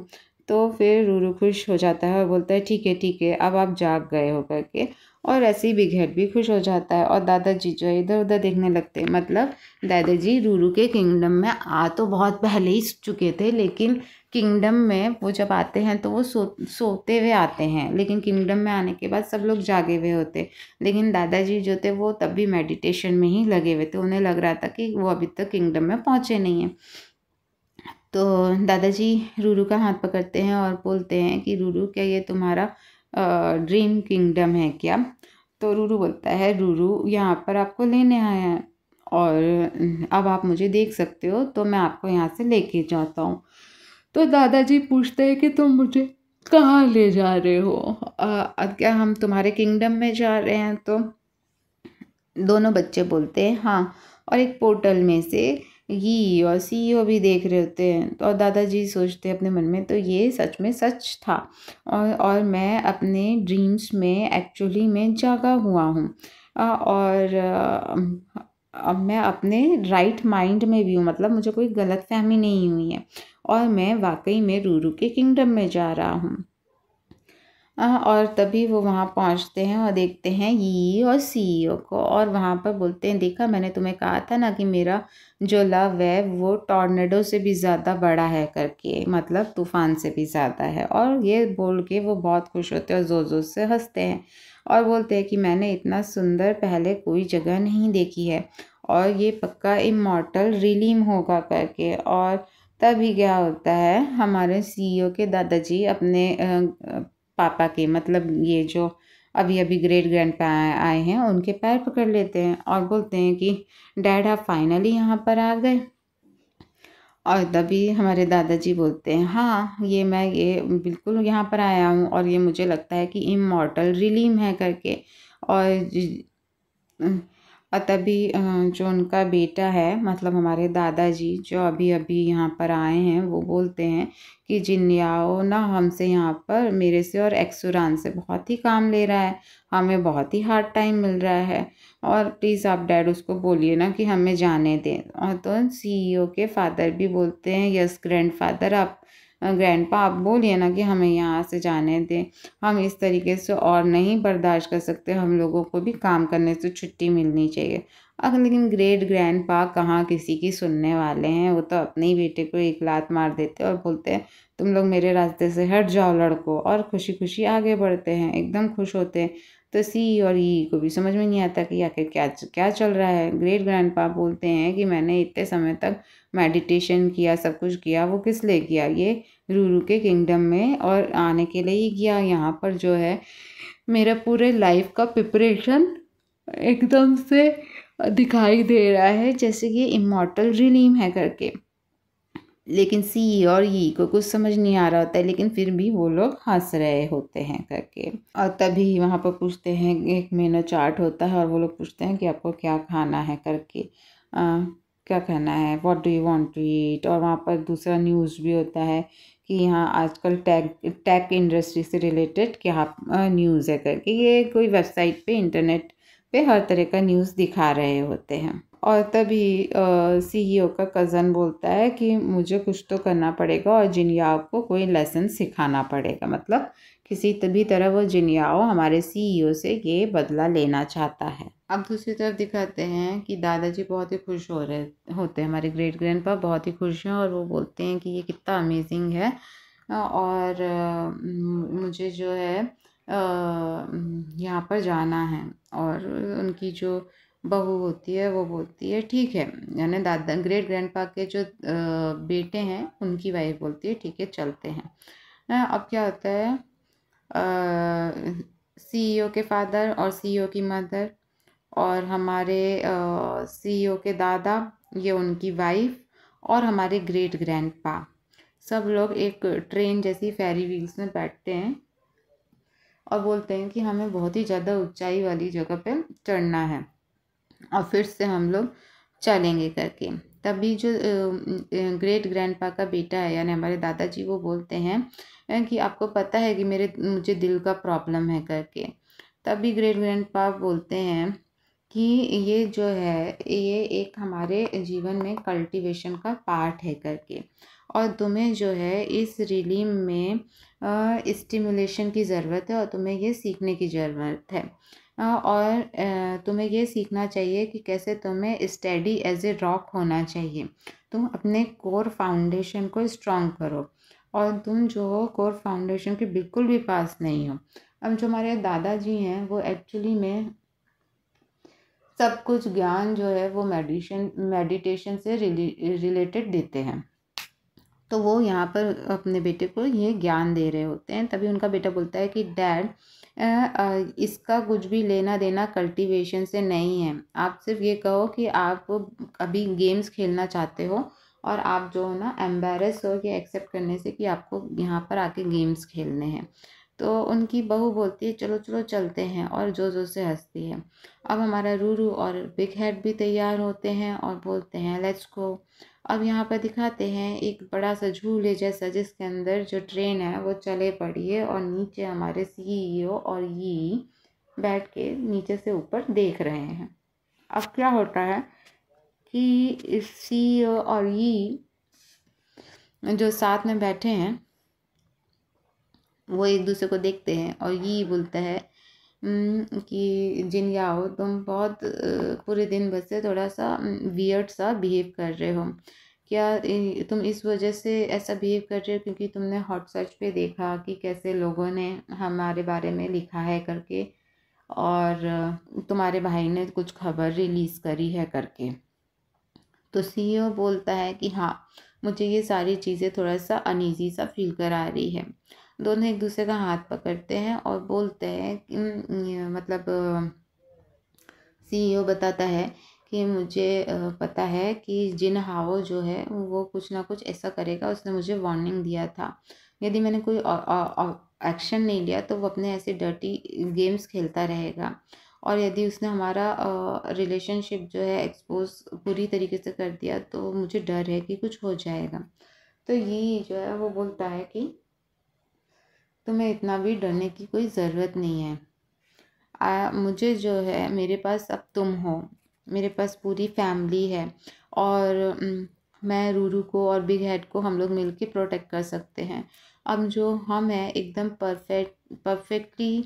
तो फिर रूरू खुश हो जाता है और बोलता है ठीक है ठीक है अब आप जाग गए हो करके और ऐसे ही बिघेट भी खुश हो जाता है और दादाजी जो है इधर उधर देखने लगते हैं मतलब दादाजी रूरू के किंगडम में आ तो बहुत पहले ही चुके थे लेकिन किंगडम में वो जब आते हैं तो वो सो सोते हुए आते हैं लेकिन किंगडम में आने के बाद सब लोग जागे हुए होते लेकिन दादाजी जो थे वो तब भी मेडिटेशन में ही लगे हुए थे उन्हें लग रहा था कि वो अभी तक किंगडम में पहुँचे नहीं हैं तो दादाजी रूरू का हाथ पकड़ते हैं और बोलते हैं कि रूरू क्या ये तुम्हारा ड्रीम किंगडम है क्या तो रूरू बोलता है रूरू यहाँ पर आपको लेने आया है और अब आप मुझे देख सकते हो तो मैं आपको यहाँ से लेके जाता हूँ तो दादाजी पूछते हैं कि तुम मुझे कहाँ ले जा रहे हो आ, क्या हम तुम्हारे किंगडम में जा रहे हैं तो दोनों बच्चे बोलते हैं हाँ और एक पोर्टल में से ये e और सीईओ e भी देख रहे होते हैं तो और दादाजी सोचते अपने मन में तो ये सच में सच था और और मैं अपने ड्रीम्स में एक्चुअली में जागा हुआ हूँ और अब मैं अपने राइट माइंड में भी हूँ मतलब मुझे कोई गलत फहमी नहीं हुई है और मैं वाकई में रूरू के किंगडम में जा रहा हूँ हाँ, और तभी वो वहाँ पहुँचते हैं और देखते हैं ई और सी ओ को और वहाँ पर बोलते हैं देखा मैंने तुम्हें कहा था ना कि मेरा जो लव है वो टॉर्नेडो से भी ज़्यादा बड़ा है करके मतलब तूफ़ान से भी ज़्यादा है और ये बोल के वो बहुत खुश होते हैं और ज़ोर ज़ोर से हंसते हैं और बोलते हैं कि मैंने इतना सुंदर पहले कोई जगह नहीं देखी है और ये पक्का इमोटल रिलीम होगा करके और तभी क्या होता है हमारे सीईओ e के दादाजी अपने पापा के मतलब ये जो अभी अभी ग्रेट ग्रैंड पा आए हैं उनके पैर पकड़ लेते हैं और बोलते हैं कि डैड आप फाइनली यहाँ पर आ गए और तभी हमारे दादाजी बोलते हैं हाँ ये मैं ये बिल्कुल यहाँ पर आया हूँ और ये मुझे लगता है कि इमोटल रिलीम है करके और और तभी जो उनका बेटा है मतलब हमारे दादाजी जो अभी अभी यहाँ पर आए हैं वो बोलते हैं कि जिन्याओ ना हमसे यहाँ पर मेरे से और एक्सुरान से बहुत ही काम ले रहा है हमें बहुत ही हार्ड टाइम मिल रहा है और प्लीज़ आप डैड उसको बोलिए ना कि हमें जाने दें और तो सीईओ e के फादर भी बोलते हैं यस ग्रैंड फादर आप ग्रैंडपा आप बोलिए ना कि हमें यहाँ से जाने दें हम इस तरीके से और नहीं बर्दाश्त कर सकते हम लोगों को भी काम करने से छुट्टी मिलनी चाहिए अगर लेकिन ग्रेट ग्रैंड पा कहाँ किसी की सुनने वाले हैं वो तो अपने ही बेटे को एक लात मार देते और बोलते हैं तुम लोग मेरे रास्ते से हट जाओ लड़को और खुशी खुशी आगे बढ़ते हैं एकदम खुश होते हैं तो सी और ई e को भी समझ में नहीं आता कि आखिर क्या क्या चल रहा है ग्रेट ग्रैंड पा बोलते हैं कि मैंने इतने समय तक मेडिटेशन किया सब कुछ किया वो किस लिए किया ये रूरू के किंगडम में और आने के लिए ही किया यहाँ पर जो है मेरा पूरे लाइफ का प्रिपरेशन एकदम से दिखाई दे रहा है जैसे कि इमोटल रिलीम है करके लेकिन सी और ई e को कुछ समझ नहीं आ रहा होता है लेकिन फिर भी वो लोग हंस रहे होते हैं करके और तभी वहाँ पर पूछते हैं एक मेनो चार्ट होता है और वो लोग पूछते हैं कि आपको क्या खाना है करके आ, क्या कहना है what do you want to eat और वहाँ पर दूसरा न्यूज़ भी होता है कि यहाँ आजकल टैग टैग इंडस्ट्री से रिलेटेड क्या न्यूज़ है करके ये कोई वेबसाइट पे इंटरनेट पे हर तरह का न्यूज़ दिखा रहे होते हैं और तभी सीईओ e का कज़न बोलता है कि मुझे कुछ तो करना पड़ेगा और जिनिया को कोई लेसन सिखाना पड़ेगा मतलब किसी तभी तरह वो जिनयाओ हमारे सीईओ e से ये बदला लेना चाहता है अब दूसरी तरफ दिखाते हैं कि दादाजी बहुत ही खुश हो रहे होते हैं हमारे ग्रेट ग्रैंड पा बहुत ही खुश हैं और वो बोलते हैं कि ये कितना अमेजिंग है और मुझे जो है यहाँ पर जाना है और उनकी जो बहू होती है वो बोलती है ठीक है यानी दादा ग्रेट ग्रैंड के जो बेटे हैं उनकी वाइफ बोलती है ठीक है चलते हैं अब क्या होता है सीईओ e के फादर और सीईओ e की मदर और हमारे सीईओ e के दादा ये उनकी वाइफ और हमारे ग्रेट ग्रैंडपा सब लोग एक ट्रेन जैसी फेरी व्हील्स में बैठते हैं और बोलते हैं कि हमें बहुत ही ज़्यादा ऊंचाई वाली जगह पे चढ़ना है और फिर से हम लोग चलेंगे करके तभी जो ग्रेट ग्रैंडपा का बेटा है यानी हमारे दादाजी वो बोलते हैं कि आपको पता है कि मेरे मुझे दिल का प्रॉब्लम है करके तभी ग्रेट ग्रैंडपा बोलते हैं कि ये जो है ये एक हमारे जीवन में कल्टीवेशन का पार्ट है करके और तुम्हें जो है इस रिलीम में स्टिमुलेशन की ज़रूरत है और तुम्हें ये सीखने की ज़रूरत है हाँ, और तुम्हें ये सीखना चाहिए कि कैसे तुम्हें स्टडी एज ए रॉक होना चाहिए तुम अपने कोर फाउंडेशन को स्ट्रॉन्ग करो और तुम जो हो कोर फाउंडेशन के बिल्कुल भी पास नहीं हो अब जो हमारे दादाजी हैं वो एक्चुअली में सब कुछ ज्ञान जो है वो मेडिशन मेडिटेशन से रिलेटेड देते हैं तो वो यहाँ पर अपने बेटे को ये ज्ञान दे रहे होते हैं तभी उनका बेटा बोलता है कि डैड इसका कुछ भी लेना देना कल्टीवेशन से नहीं है आप सिर्फ ये कहो कि आप अभी गेम्स खेलना चाहते हो और आप जो हो ना एम्बेरस हो कि एक्सेप्ट करने से कि आपको यहाँ पर आके गेम्स खेलने हैं तो उनकी बहू बोलती है चलो चलो चलते हैं और जो जो से हंसती है अब हमारा रूरू और बिग हेड भी तैयार होते हैं और बोलते हैं लेट्स गो अब यहाँ पर दिखाते हैं एक बड़ा सा झूले जैसा जिसके अंदर जो ट्रेन है वो चले पड़ी है और नीचे हमारे सीईओ e और ई e बैठ के नीचे से ऊपर देख रहे हैं अब क्या होता है कि इस सीईओ e और ई जो साथ में बैठे हैं वो एक दूसरे को देखते हैं और ये बोलता है हम्म, कि जिन हो तुम बहुत पूरे दिन बस से थोड़ा सा वियर्ड हम्म, सा बिहेव कर रहे हो क्या तुम इस वजह से ऐसा बिहेव कर रहे हो क्योंकि तुमने हॉट सर्च पे देखा कि कैसे लोगों ने हमारे बारे में लिखा है करके और तुम्हारे भाई ने कुछ खबर रिलीज़ करी है करके तो सीईओ e बोलता है कि हाँ मुझे ये सारी चीज़ें थोड़ा सा अनईजी सा फील करा रही है दोनों एक दूसरे का हाथ पकड़ते हैं और बोलते हैं मतलब सीईओ e बताता है कि मुझे पता है कि जिन हाओ जो है वो कुछ ना कुछ ऐसा करेगा उसने मुझे वार्निंग दिया था यदि मैंने कोई एक्शन नहीं लिया तो वो अपने ऐसे डर्टी गेम्स खेलता रहेगा और यदि उसने हमारा रिलेशनशिप जो है एक्सपोज पूरी तरीके से कर दिया तो मुझे डर है कि कुछ हो जाएगा तो ये जो है वो बोलता है कि तुम्हें तो इतना भी डरने की कोई ज़रूरत नहीं है आ, मुझे जो है मेरे पास अब तुम हो मेरे पास पूरी फैमिली है और मैं रूरू को और बिग हेड को हम लोग मिलके प्रोटेक्ट कर सकते हैं अब जो हम हैं एकदम परफेक्ट परफेक्टली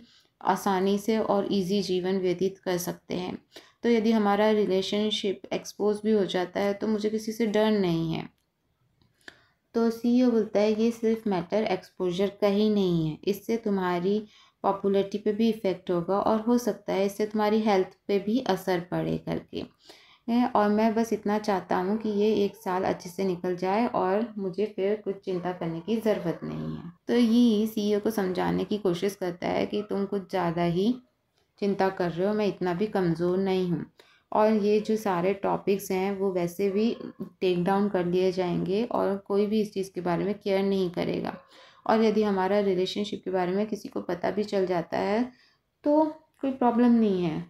आसानी से और इजी जीवन व्यतीत कर सकते हैं तो यदि हमारा रिलेशनशिप एक्सपोज भी हो जाता है तो मुझे किसी से डर नहीं है तो सी e बोलता है ये सिर्फ मैटर एक्सपोजर का ही नहीं है इससे तुम्हारी पॉपुलरिटी पे भी इफ़ेक्ट होगा और हो सकता है इससे तुम्हारी हेल्थ पे भी असर पड़े करके और मैं बस इतना चाहता हूँ कि ये एक साल अच्छे से निकल जाए और मुझे फिर कुछ चिंता करने की ज़रूरत नहीं है तो ये सीईओ e को समझाने की कोशिश करता है कि तुम कुछ ज़्यादा ही चिंता कर रहे हो मैं इतना भी कमज़ोर नहीं हूँ और ये जो सारे टॉपिक्स हैं वो वैसे भी टेक डाउन कर लिए जाएंगे और कोई भी इस चीज़ के बारे में केयर नहीं करेगा और यदि हमारा रिलेशनशिप के बारे में किसी को पता भी चल जाता है तो कोई प्रॉब्लम नहीं है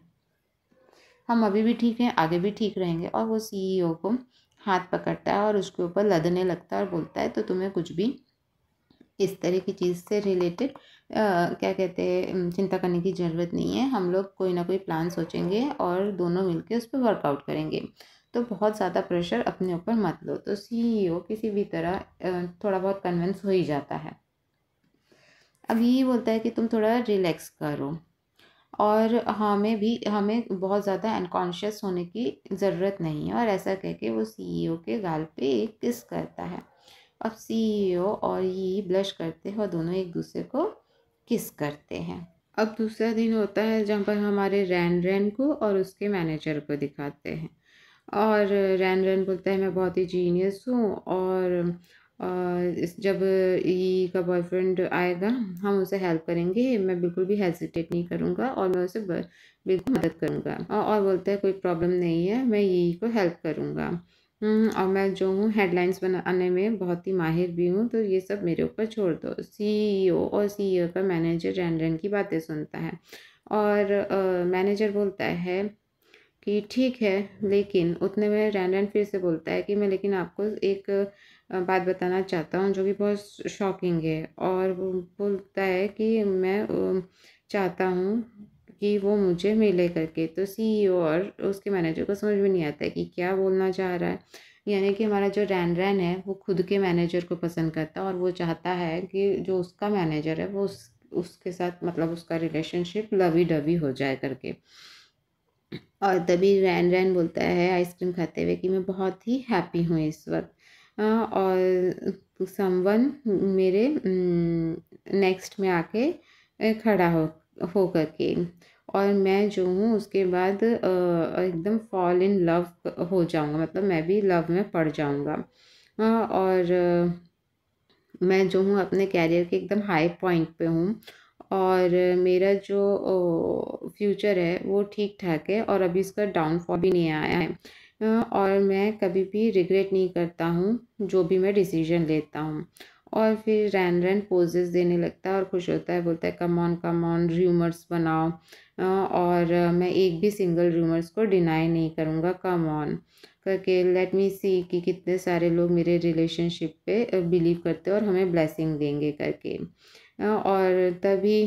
हम अभी भी ठीक हैं आगे भी ठीक रहेंगे और वो सीईओ e को हाथ पकड़ता है और उसके ऊपर लदने लगता है और बोलता है तो तुम्हें कुछ भी इस तरह की चीज़ से रिलेटेड क्या कहते हैं चिंता करने की ज़रूरत नहीं है हम लोग कोई ना कोई प्लान सोचेंगे और दोनों के उस पर वर्कआउट करेंगे तो बहुत ज़्यादा प्रेशर अपने ऊपर मत लो तो सीईओ किसी भी तरह थोड़ा बहुत कन्विंस हो ही जाता है अब ये बोलता है कि तुम थोड़ा रिलैक्स करो और हमें भी हमें बहुत ज़्यादा अनकॉन्शियस होने की ज़रूरत नहीं है और ऐसा कह के वो सीईओ के गाल पे एक किस करता है अब सीईओ और ये ब्लश करते हैं और दोनों एक दूसरे को किस करते हैं अब दूसरा दिन होता है जहाँ पर हमारे रैन रैन को और उसके मैनेजर को दिखाते हैं और रैन रैन बोलता है मैं बहुत ही जीनियस हूँ और जब ई का बॉयफ्रेंड आएगा हम उसे हेल्प करेंगे मैं बिल्कुल भी हेजिटेट नहीं करूँगा और मैं उसे बिल्कुल मदद करूँगा और बोलता है कोई प्रॉब्लम नहीं है मैं ई को हेल्प करूँगा हम्म, और मैं जो हूँ हेडलाइंस बनाने में बहुत ही माहिर भी हूँ तो ये सब मेरे ऊपर छोड़ दो सीईओ e और सीईओ e का मैनेजर रैन रैन की बातें सुनता है और आ, मैनेजर बोलता है कि ठीक है लेकिन उतने में रैन रैन फिर से बोलता है कि मैं लेकिन आपको एक बात बताना चाहता हूँ जो कि बहुत शॉकिंग है और बोलता है कि मैं चाहता हूँ कि वो मुझे मिले करके तो सीईओ e और उसके मैनेजर को समझ में नहीं आता कि क्या बोलना चाह रहा है यानी कि हमारा जो रैन रैन है वो खुद के मैनेजर को पसंद करता है और वो चाहता है कि जो उसका मैनेजर है वो उस उसके साथ मतलब उसका रिलेशनशिप लवी डवी हो जाए करके और तभी रैन रैन बोलता है आइसक्रीम खाते हुए कि मैं बहुत ही हैप्पी हूँ इस वक्त और समवन मेरे नेक्स्ट में आके खड़ा हो हो कर के और मैं जो हूँ उसके बाद एकदम फॉल इन लव हो जाऊँगा मतलब मैं भी लव में पड़ जाऊँगा और मैं जो हूँ अपने कैरियर के एकदम हाई पॉइंट पे हूँ और मेरा जो फ्यूचर है वो ठीक ठाक है और अभी इसका डाउनफॉल भी नहीं आया है और मैं कभी भी रिग्रेट नहीं करता हूँ जो भी मैं डिसीजन लेता हूँ और फिर रैन रैन पोजेस देने लगता है और खुश होता है बोलता है come on come on rumours बनाओ और मैं एक भी सिंगल र्यूमर्स को डिनाई नहीं करूँगा कम ऑन करके लेट मी सी कि कितने सारे लोग मेरे रिलेशनशिप पे बिलीव करते हैं और हमें ब्लेसिंग देंगे करके और तभी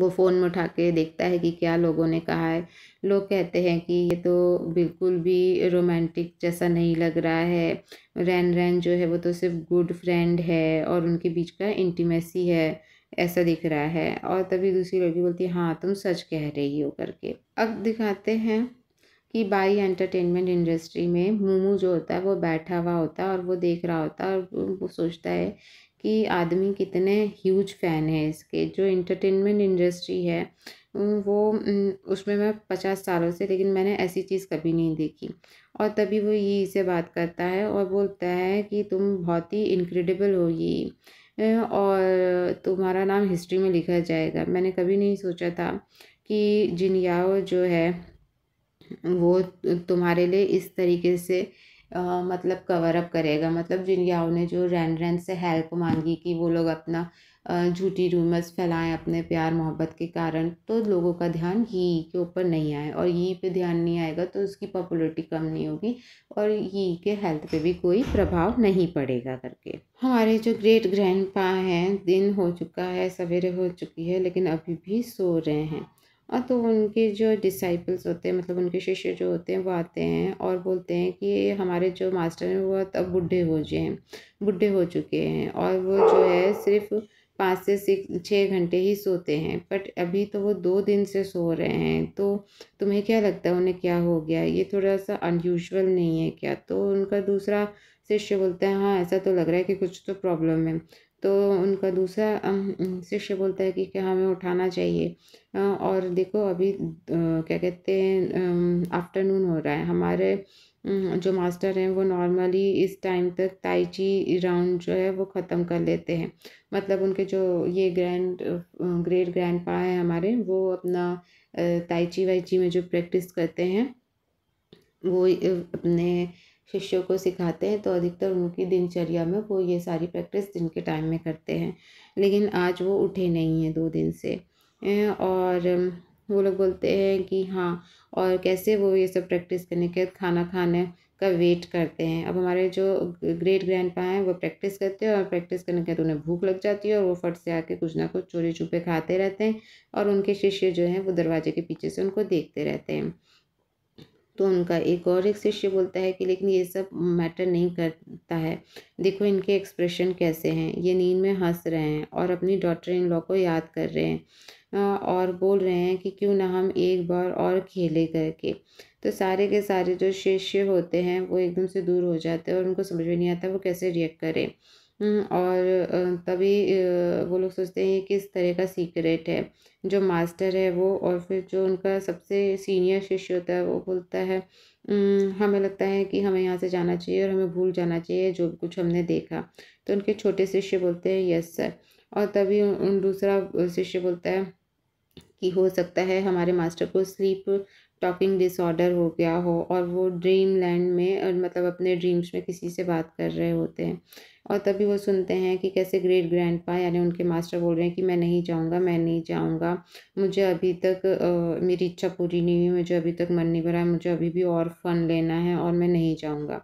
वो फ़ोन में उठा के देखता है कि क्या लोगों ने कहा है लोग कहते हैं कि ये तो बिल्कुल भी रोमांटिक जैसा नहीं लग रहा है रैन रैन जो है वो तो सिर्फ गुड फ्रेंड है और उनके बीच का इंटीमेसी है ऐसा दिख रहा है और तभी दूसरी लड़की बोलती है हाँ तुम सच कह रही हो करके अब दिखाते हैं कि बाई एंटरटेनमेंट इंडस्ट्री में मोमो जो होता है वो बैठा हुआ होता है और वो देख रहा होता है और वो सोचता है कि आदमी कितने ह्यूज फ़ैन है इसके जो इंटरटेनमेंट इंडस्ट्री है वो उसमें मैं पचास सालों से लेकिन मैंने ऐसी चीज़ कभी नहीं देखी और तभी वो ये से बात करता है और बोलता है कि तुम बहुत ही इनक्रेडिबल हो ये और तुम्हारा नाम हिस्ट्री में लिखा जाएगा मैंने कभी नहीं सोचा था कि जिनयाओ जो है वो तुम्हारे लिए इस तरीके से मतलब कवर अप करेगा मतलब जिन याओ ने जो रैन रैन से हेल्प मांगी कि वो लोग अपना झूठी रूमर्स फैलाएं अपने प्यार मोहब्बत के कारण तो लोगों का ध्यान ही के ऊपर नहीं आए और ये पे ध्यान नहीं आएगा तो उसकी पॉपुलरिटी कम नहीं होगी और यी के हेल्थ पे भी कोई प्रभाव नहीं पड़ेगा करके हमारे जो ग्रेट ग्रैंड पा हैं दिन हो चुका है सवेरे हो चुकी है लेकिन अभी भी सो रहे हैं और हाँ, तो उनके जो डिसाइपल्स होते हैं मतलब उनके शिष्य जो होते हैं वो आते हैं और बोलते हैं कि हमारे जो मास्टर हैं वो अब बुढ़े हो जाए हैं बुढ़े हो चुके हैं और वो जो है सिर्फ़ पाँच से सिक्स छः घंटे ही सोते हैं बट अभी तो वो दो दिन से सो रहे हैं तो तुम्हें क्या लगता है उन्हें क्या हो गया ये थोड़ा सा अनयूजल नहीं है क्या तो उनका दूसरा शिष्य बोलते हैं हाँ ऐसा तो लग रहा है कि कुछ तो प्रॉब्लम है तो उनका दूसरा शिष्य बोलता है कि क्या हमें उठाना चाहिए और देखो अभी क्या कहते हैं आफ्टरनून हो रहा है हमारे जो मास्टर हैं वो नॉर्मली इस टाइम तक ताइची राउंड जो है वो ख़त्म कर लेते हैं मतलब उनके जो ये ग्रैंड ग्रेट ग्रैंड पा है हमारे वो अपना ताइची वाइची में जो प्रैक्टिस करते हैं वो अपने शिष्यों को सिखाते हैं तो अधिकतर उनकी दिनचर्या में वो ये सारी प्रैक्टिस दिन के टाइम में करते हैं लेकिन आज वो उठे नहीं हैं दो दिन से और वो लोग बोलते हैं कि हाँ और कैसे वो ये सब प्रैक्टिस करने के बाद खाना खाने का वेट करते हैं अब हमारे जो ग्रेट ग्रैंड पा हैं वो प्रैक्टिस करते हैं और प्रैक्टिस करने के बाद उन्हें भूख लग जाती है और वो फट से आके कुछ ना कुछ चोरी छुपे खाते रहते हैं और उनके शिष्य जो हैं वो दरवाजे के पीछे से उनको देखते रहते हैं तो उनका एक और एक शिष्य बोलता है कि लेकिन ये सब मैटर नहीं करता है देखो इनके एक्सप्रेशन कैसे हैं ये नींद में हंस रहे हैं और अपनी डॉटर इन लॉ को याद कर रहे हैं और बोल रहे हैं कि क्यों ना हम एक बार और खेले करके तो सारे के सारे जो शिष्य होते हैं वो एकदम से दूर हो जाते हैं और उनको समझ में नहीं आता वो कैसे रिएक्ट करें और तभी वो लोग सोचते हैं किस तरह का सीक्रेट है जो मास्टर है वो और फिर जो उनका सबसे सीनियर शिष्य होता है वो बोलता है हमें लगता है कि हमें यहाँ से जाना चाहिए और हमें भूल जाना चाहिए जो कुछ हमने देखा तो उनके छोटे शिष्य बोलते हैं यस सर और तभी उन दूसरा शिष्य बोलता है कि हो सकता है हमारे मास्टर को स्लीप टॉकिंग डिसऑर्डर हो गया हो और वो ड्रीम लैंड में और मतलब अपने ड्रीम्स में किसी से बात कर रहे होते हैं और तभी वो सुनते हैं कि कैसे ग्रेट ग्रैंड पा यानी उनके मास्टर बोल रहे हैं कि मैं नहीं जाऊँगा मैं नहीं जाऊँगा मुझे अभी तक आ, मेरी इच्छा पूरी नहीं हुई मुझे अभी तक मन नहीं भरा मुझे अभी भी और फन लेना है और मैं नहीं जाऊँगा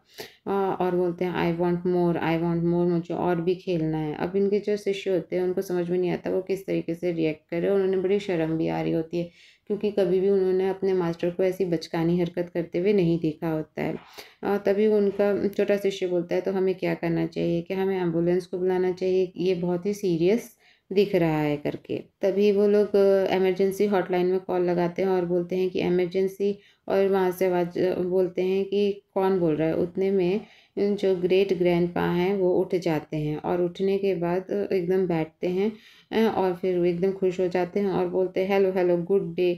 और बोलते हैं I want more I want more मुझे और भी खेलना है अब इनके जो शिष्य होते हैं उनको समझ में नहीं आता वो किस तरीके से रिएक्ट करें उन्होंने बड़ी शर्म भी आ रही होती है क्योंकि कभी भी उन्होंने अपने मास्टर को ऐसी बचकानी हरकत करते हुए नहीं देखा होता है तभी उनका छोटा शिष्य बोलता है तो हमें क्या करना चाहिए कि हमें एम्बुलेंस को बुलाना चाहिए ये बहुत ही सीरियस दिख रहा है करके तभी वो लोग एमरजेंसी हॉटलाइन में कॉल लगाते हैं और बोलते हैं कि एमरजेंसी और वहाँ से आवाज बोलते हैं कि कौन बोल रहा है उतने में जो ग्रेट ग्रैंडपा हैं वो उठ जाते हैं और उठने के बाद एकदम बैठते हैं और फिर वो एकदम खुश हो जाते हैं और बोलते हैं हेलो हेलो गुड डे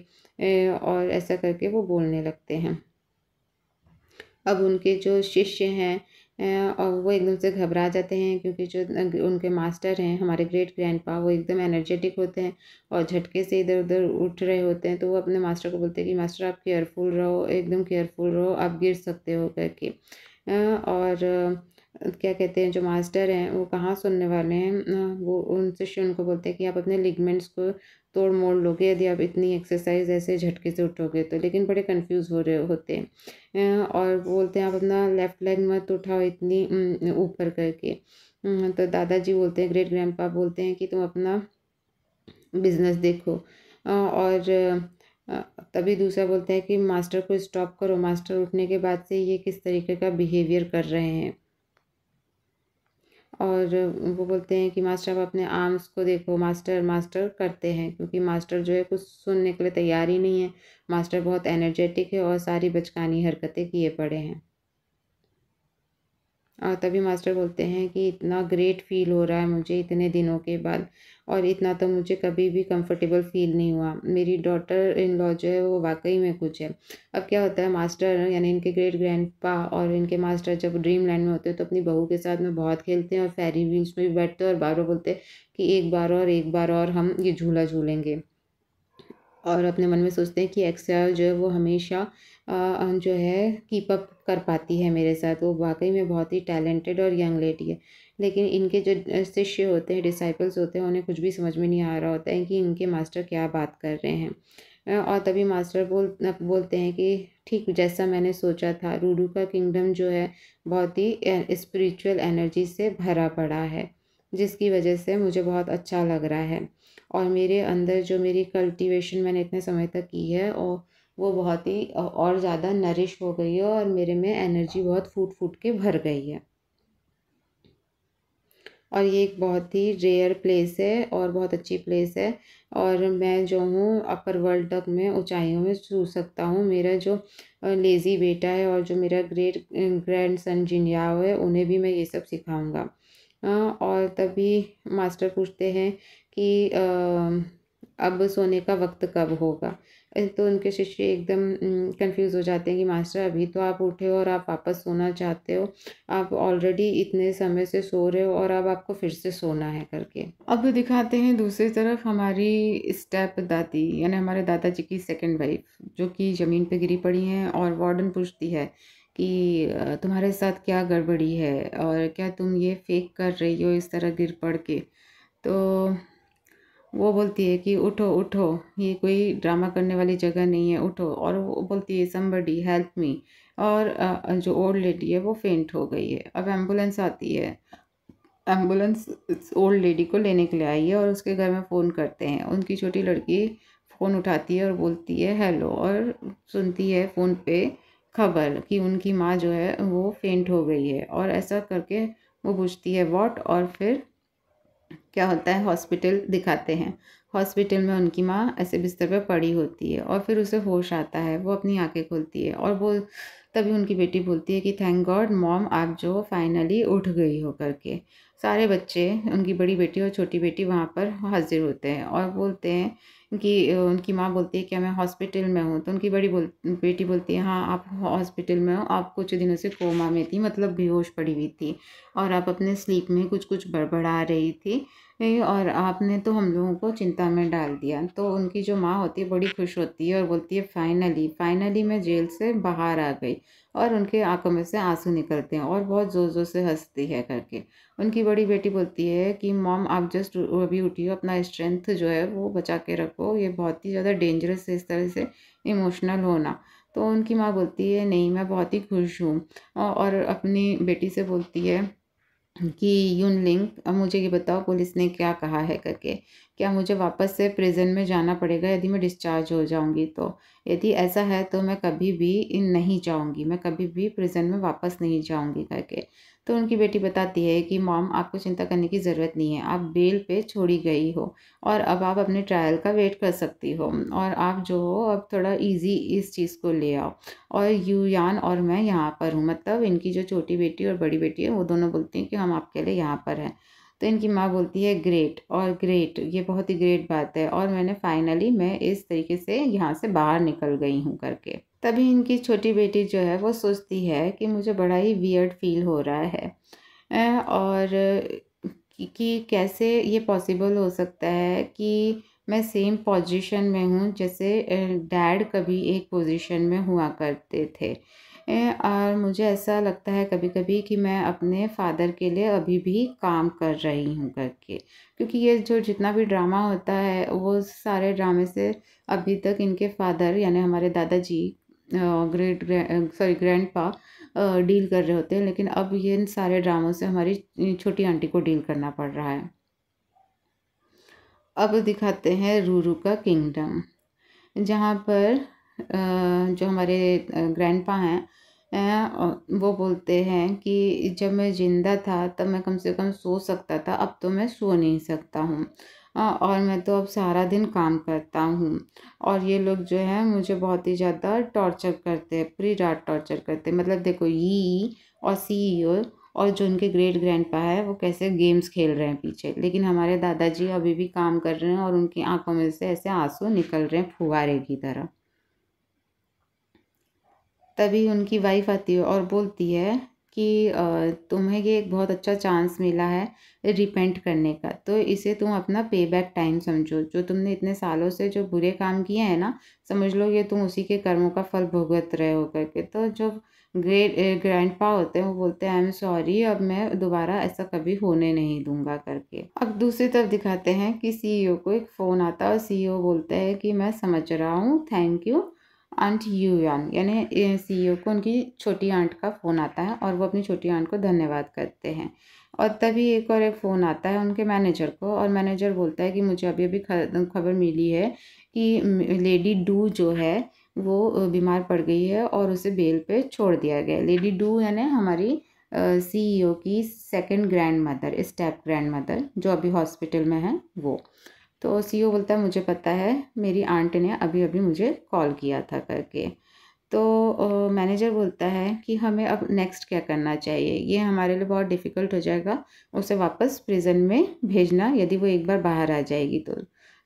और ऐसा करके वो बोलने लगते हैं अब उनके जो शिष्य हैं और वो एकदम से घबरा जाते हैं क्योंकि जो उनके मास्टर हैं हमारे ग्रेट ग्रैंडपा वो एकदम एनर्जेटिक होते हैं और झटके से इधर उधर उठ रहे होते हैं तो वो अपने मास्टर को बोलते हैं कि मास्टर आप केयरफुल रहो एकदम केयरफुल रहो आप गिर सकते हो करके और क्या कहते हैं जो मास्टर हैं वो कहाँ सुनने वाले हैं वो उनसे उनको बोलते हैं कि आप अपने लिगमेंट्स को तोड़ मोड़ लोगे यदि आप इतनी एक्सरसाइज ऐसे झटके से उठोगे तो लेकिन बड़े कंफ्यूज हो रहे होते हैं और बोलते हैं आप अपना लेफ़्ट लेग मत उठाओ इतनी ऊपर करके तो दादाजी बोलते हैं ग्रेट ग्रैंड बोलते हैं कि तुम अपना बिजनेस देखो और हाँ, तभी दूसरा बोलता है कि मास्टर को स्टॉप करो मास्टर उठने के बाद से ये किस तरीके का बिहेवियर कर रहे हैं और वो बोलते हैं कि मास्टर आप अपने आर्म्स को देखो मास्टर मास्टर करते हैं क्योंकि मास्टर जो है कुछ सुनने के लिए तैयार ही नहीं है मास्टर बहुत एनर्जेटिक है और सारी बचकानी हरकतें किए पड़े हैं तभी मास्टर बोलते हैं कि इतना ग्रेट फील हो रहा है मुझे इतने दिनों के बाद और इतना तो मुझे कभी भी कंफर्टेबल फील नहीं हुआ मेरी डॉटर इन लॉ जो है वो वाकई में कुछ है अब क्या होता है मास्टर यानी इनके ग्रेट पा और इनके मास्टर जब ड्रीम लैंड में होते हैं तो अपनी बहू के साथ में बहुत खेलते हैं और फेरी व्हील्स में भी बैठते हैं और बार बार बोलते हैं कि एक बार और एक बार और हम ये झूला झूलेंगे और अपने मन में सोचते हैं कि एक्सेल जो है वो हमेशा जो है कीप अप कर पाती है मेरे साथ वो वाकई में बहुत ही टैलेंटेड और यंग लेडी है लेकिन इनके जो शिष्य होते हैं डिसाइपल्स होते हैं उन्हें कुछ भी समझ में नहीं आ रहा होता है कि इनके मास्टर क्या बात कर रहे हैं और तभी मास्टर बोल बोलते हैं कि ठीक जैसा मैंने सोचा था रूडू का किंगडम जो है बहुत ही स्पिरिचुअल एनर्जी से भरा पड़ा है जिसकी वजह से मुझे बहुत अच्छा लग रहा है और मेरे अंदर जो मेरी कल्टीवेशन मैंने इतने समय तक की है और वो बहुत ही और ज़्यादा नरिश हो गई है और मेरे में एनर्जी बहुत फूट फूट के भर गई है और ये एक बहुत ही रेयर प्लेस है और बहुत अच्छी प्लेस है और मैं जो हूँ अपर वर्ल्ड तक मैं ऊंचाइयों में छू सकता हूँ मेरा जो लेज़ी बेटा है और जो मेरा ग्रेट ग्रैंड सन जिनयाओ है उन्हें भी मैं ये सब सिखाऊंगा और तभी मास्टर पूछते हैं कि अब सोने का वक्त कब होगा तो उनके शिष्य एकदम कंफ्यूज हो जाते हैं कि मास्टर अभी तो आप उठे हो और आप वापस सोना चाहते हो आप ऑलरेडी इतने समय से सो रहे हो और अब आपको फिर से सोना है करके अब दिखाते हैं दूसरी तरफ हमारी स्टेप दादी यानी हमारे दादाजी की सेकेंड वाइफ जो कि ज़मीन पर गिरी पड़ी हैं और वार्डन पूछती है कि तुम्हारे साथ क्या गड़बड़ी है और क्या तुम ये फेक कर रही हो इस तरह गिर पड़ के तो वो बोलती है कि उठो उठो ये कोई ड्रामा करने वाली जगह नहीं है उठो और वो बोलती है समबडी हेल्प मी और जो ओल्ड लेडी है वो फेंट हो गई है अब एम्बुलेंस आती है एम्बुलेंस ओल्ड लेडी को लेने के लिए आई है और उसके घर में फ़ोन करते हैं उनकी छोटी लड़की फ़ोन उठाती है और बोलती है हेलो और सुनती है फ़ोन पे खबर कि उनकी माँ जो है वो फेंट हो गई है और ऐसा करके वो पूछती है वॉट और फिर क्या होता है हॉस्पिटल दिखाते हैं हॉस्पिटल में उनकी माँ ऐसे बिस्तर पर पड़ी होती है और फिर उसे होश आता है वो अपनी आंखें खोलती है और वो तभी उनकी बेटी बोलती है कि थैंक गॉड मॉम आप जो फाइनली उठ गई हो करके सारे बच्चे उनकी बड़ी बेटी और छोटी बेटी वहाँ पर हाजिर होते हैं और बोलते हैं कि उनकी माँ बोलती है कि मैं हॉस्पिटल में हूँ तो उनकी बड़ी बोल बेटी बोलती है हाँ आप हॉस्पिटल में हो आप कुछ दिनों से कोमा में थी मतलब बेहोश पड़ी हुई थी और आप अपने स्लीप में कुछ कुछ बड़बड़ा रही थी और आपने तो हम लोगों को चिंता में डाल दिया तो उनकी जो माँ होती है बड़ी खुश होती है और बोलती है फाइनली फाइनली मैं जेल से बाहर आ गई और उनके आंखों में से आंसू निकलते हैं और बहुत ज़ोर ज़ोर से हंसती है करके उनकी बड़ी बेटी बोलती है कि मॉम आप जस्ट अभी उठी हो अपना स्ट्रेंथ जो है वो बचा के रखो ये बहुत ही ज़्यादा डेंजरस है इस तरह से इमोशनल होना तो उनकी माँ बोलती है नहीं मैं बहुत ही खुश हूँ और अपनी बेटी से बोलती है कि यून लिंक अब मुझे ये बताओ पुलिस ने क्या कहा है करके क्या मुझे वापस से प्रिजन में जाना पड़ेगा यदि मैं डिस्चार्ज हो जाऊंगी तो यदि ऐसा है तो मैं कभी भी इन नहीं जाऊंगी मैं कभी भी प्रिजन में वापस नहीं जाऊंगी करके तो उनकी बेटी बताती है कि मॉम आपको चिंता करने की ज़रूरत नहीं है आप बेल पे छोड़ी गई हो और अब आप अपने ट्रायल का वेट कर सकती हो और आप जो हो अब थोड़ा इजी इस चीज़ को ले आओ और यूयान और मैं यहाँ पर हूँ मतलब इनकी जो छोटी बेटी और बड़ी बेटी है वो दोनों बोलती हैं कि हम आपके लिए यहाँ पर हैं तो इनकी माँ बोलती है ग्रेट और ग्रेट ये बहुत ही ग्रेट बात है और मैंने फाइनली मैं इस तरीके से यहाँ से बाहर निकल गई हूँ करके तभी इनकी छोटी बेटी जो है वो सोचती है कि मुझे बड़ा ही वियर्ड फील हो रहा है और कि कैसे ये पॉसिबल हो सकता है कि मैं सेम पोजीशन में हूँ जैसे डैड कभी एक पोजीशन में हुआ करते थे और मुझे ऐसा लगता है कभी कभी कि मैं अपने फादर के लिए अभी भी काम कर रही हूँ करके क्योंकि ये जो जितना भी ड्रामा होता है वो सारे ड्रामे से अभी तक इनके फादर यानी हमारे दादाजी great sorry grandpa deal कर रहे होते हैं लेकिन अब ये इन सारे ड्रामों से हमारी छोटी आंटी को डील करना पड़ रहा है अब दिखाते हैं रूरू का किंगडम जहाँ पर जो हमारे ग्रैंडपा हैं वो बोलते हैं कि जब मैं ज़िंदा था तब मैं कम से कम सो सकता था अब तो मैं सो नहीं सकता हूँ और मैं तो अब सारा दिन काम करता हूँ और ये लोग जो है मुझे बहुत ही ज़्यादा टॉर्चर करते हैं पूरी रात टॉर्चर करते हैं मतलब देखो ई और सीईओ e और जो उनके ग्रेट ग्रैंड पा है वो कैसे गेम्स खेल रहे हैं पीछे लेकिन हमारे दादाजी अभी भी काम कर रहे हैं और उनकी आंखों में से ऐसे आंसू निकल रहे हैं फुहारे की तरह तभी उनकी वाइफ आती है और बोलती है कि तुम्हें ये एक बहुत अच्छा चांस मिला है रिपेंट करने का तो इसे तुम अपना पे बैक टाइम समझो जो तुमने इतने सालों से जो बुरे काम किए हैं ना समझ लो ये तुम उसी के कर्मों का फल भुगत रहे हो करके तो जो ग्रेट ग्रैंड पा होते हैं वो बोलते हैं आई एम सॉरी अब मैं दोबारा ऐसा कभी होने नहीं दूंगा करके अब दूसरी तरफ दिखाते हैं कि सीईओ को एक फ़ोन आता है और सीईओ बोलता है कि मैं समझ रहा हूँ थैंक यू आंट यूयान यानी सीईओ e को उनकी छोटी आंट का फ़ोन आता है और वो अपनी छोटी आंट को धन्यवाद करते हैं और तभी एक और एक फ़ोन आता है उनके मैनेजर को और मैनेजर बोलता है कि मुझे अभी अभी खबर मिली है कि लेडी डू जो है वो बीमार पड़ गई है और उसे बेल पे छोड़ दिया गया लेडी डू यानी हमारी सीईओ e की second grandmother step grand grandmother जो अभी हॉस्पिटल में है वो तो सीईओ बोलता है मुझे पता है मेरी आंट ने अभी अभी मुझे कॉल किया था करके तो मैनेजर बोलता है कि हमें अब नेक्स्ट क्या करना चाहिए ये हमारे लिए बहुत डिफ़िकल्ट हो जाएगा उसे वापस प्रिजन में भेजना यदि वो एक बार बाहर आ जाएगी तो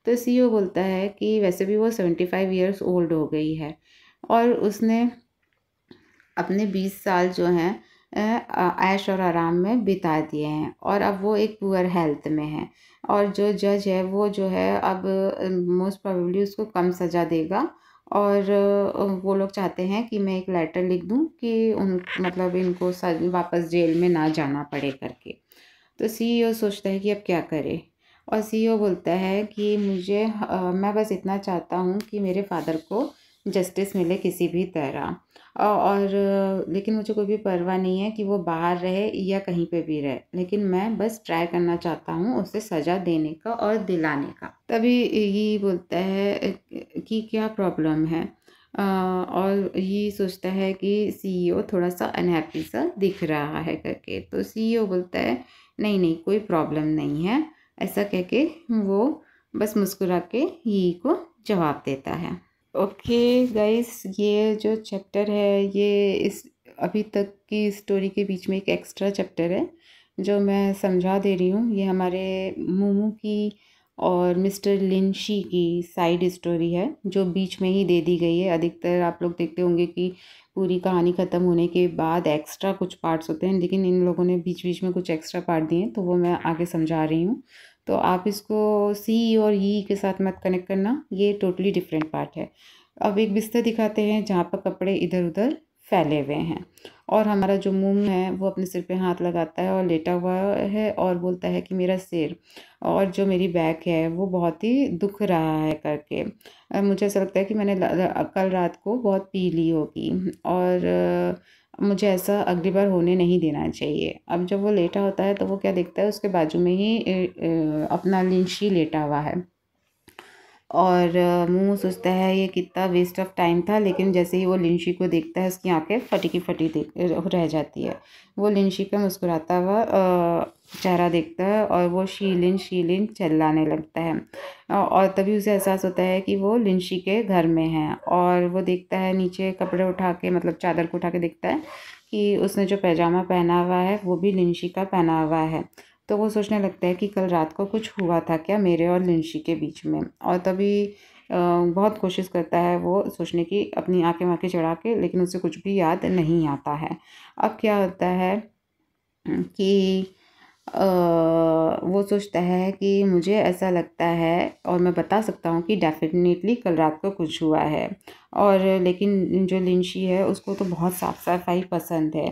तो सीईओ बोलता है कि वैसे भी वो सेवेंटी फाइव ईयर्स ओल्ड हो गई है और उसने अपने बीस साल जो हैं ऐश और आराम में बिता दिए हैं और अब वो एक पुअर हेल्थ में है और जो जज है वो जो है अब मोस्ट प्रोबेबली उसको कम सज़ा देगा और वो लोग चाहते हैं कि मैं एक लेटर लिख दूं कि उन मतलब इनको वापस जेल में ना जाना पड़े करके तो सीईओ e सोचता है कि अब क्या करे और सीईओ e बोलता है कि मुझे आ, मैं बस इतना चाहता हूँ कि मेरे फादर को जस्टिस मिले किसी भी तरह और लेकिन मुझे कोई भी परवाह नहीं है कि वो बाहर रहे या कहीं पे भी रहे लेकिन मैं बस ट्राई करना चाहता हूँ उसे सज़ा देने का और दिलाने का तभी ये बोलता है कि क्या प्रॉब्लम है और ये सोचता है कि सीईओ e थोड़ा सा अनहैप्पी सा दिख रहा है करके तो सीईओ e बोलता है नहीं नहीं कोई प्रॉब्लम नहीं है ऐसा कह के वो बस मुस्कुरा के ही e को जवाब देता है ओके गाइस ये जो चैप्टर है ये इस अभी तक की स्टोरी के बीच में एक एक्स्ट्रा चैप्टर है जो मैं समझा दे रही हूँ ये हमारे मोमो की और मिस्टर लिंशी की साइड स्टोरी है जो बीच में ही दे दी गई है अधिकतर आप लोग देखते होंगे कि पूरी कहानी ख़त्म होने के बाद एक्स्ट्रा कुछ पार्ट्स होते हैं लेकिन इन लोगों ने बीच बीच में कुछ एक्स्ट्रा पार्ट दिए हैं तो वो मैं आगे समझा रही हूँ तो आप इसको सी e और ई e के साथ मत कनेक्ट करना ये टोटली डिफरेंट पार्ट है अब एक बिस्तर दिखाते हैं जहाँ पर कपड़े इधर उधर फैले हुए हैं और हमारा जो मुंह है वो अपने सिर पे हाथ लगाता है और लेटा हुआ है और बोलता है कि मेरा सिर और जो मेरी बैक है वो बहुत ही दुख रहा है करके मुझे ऐसा लगता है कि मैंने कल रात को बहुत पी ली होगी और मुझे ऐसा अगली बार होने नहीं देना चाहिए अब जब वो लेटा होता है तो वो क्या देखता है उसके बाजू में ही अपना लिंशी लेटा हुआ है और मुँह सोचता है ये कितना वेस्ट ऑफ टाइम था लेकिन जैसे ही वो लिंशी को देखता है उसकी आंखें फटी की फटी देख रह जाती है वो लिंशी का मुस्कुराता हुआ चेहरा देखता है और वो शीलिन शीलिन चिल्लाने लगता है और तभी उसे एहसास होता है कि वो लिंशी के घर में है और वो देखता है नीचे कपड़े उठा के मतलब चादर को उठा के देखता है कि उसने जो पैजामा पहना हुआ है वो भी लिंशी का पहना हुआ है तो वो सोचने लगता है कि कल रात को कुछ हुआ था क्या मेरे और लिंशी के बीच में और तभी बहुत कोशिश करता है वो सोचने की अपनी आँखें वाँखें चढ़ा के लेकिन उसे कुछ भी याद नहीं आता है अब क्या होता है कि आ, वो सोचता है कि मुझे ऐसा लगता है और मैं बता सकता हूँ कि डेफिनेटली कल रात को कुछ हुआ है और लेकिन जो लिंशी है उसको तो बहुत साफ सफाई पसंद है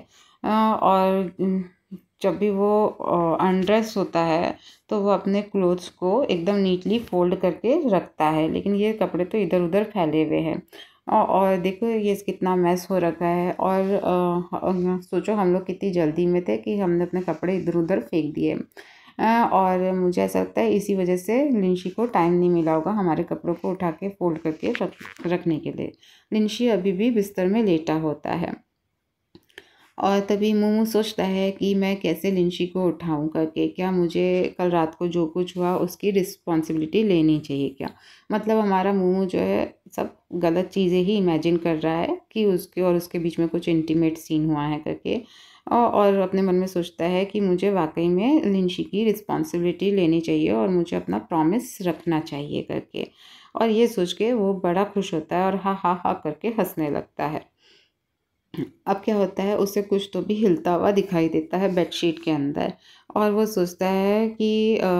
और जब भी वो अनड्रेस होता है तो वो अपने क्लोथ्स को एकदम नीटली फोल्ड करके रखता है लेकिन ये कपड़े तो इधर उधर फैले हुए हैं और देखो ये कितना मैस हो रखा है और आ, सोचो हम लोग कितनी जल्दी में थे कि हमने अपने कपड़े इधर उधर फेंक दिए और मुझे ऐसा लगता है इसी वजह से लिंशी को टाइम नहीं मिला होगा हमारे कपड़ों को उठा के फोल्ड करके रख रखने के लिए लिंशी अभी भी बिस्तर में लेटा होता है और तभी मोमो सोचता है कि मैं कैसे लिंशी को उठाऊं करके क्या मुझे कल रात को जो कुछ हुआ उसकी रिस्पॉन्सिबिलिटी लेनी चाहिए क्या मतलब हमारा मोमो जो है सब गलत चीज़ें ही इमेजिन कर रहा है कि उसके और उसके बीच में कुछ इंटीमेट सीन हुआ है करके और अपने मन में सोचता है कि मुझे वाकई में लिंशी की रिस्पॉन्सिबिलिटी लेनी चाहिए और मुझे अपना प्रॉमिस रखना चाहिए करके और ये सोच के वो बड़ा खुश होता है और हा हा हा करके हंसने लगता है अब क्या होता है उसे कुछ तो भी हिलता हुआ दिखाई देता है बेडशीट के अंदर और वो सोचता है कि आ,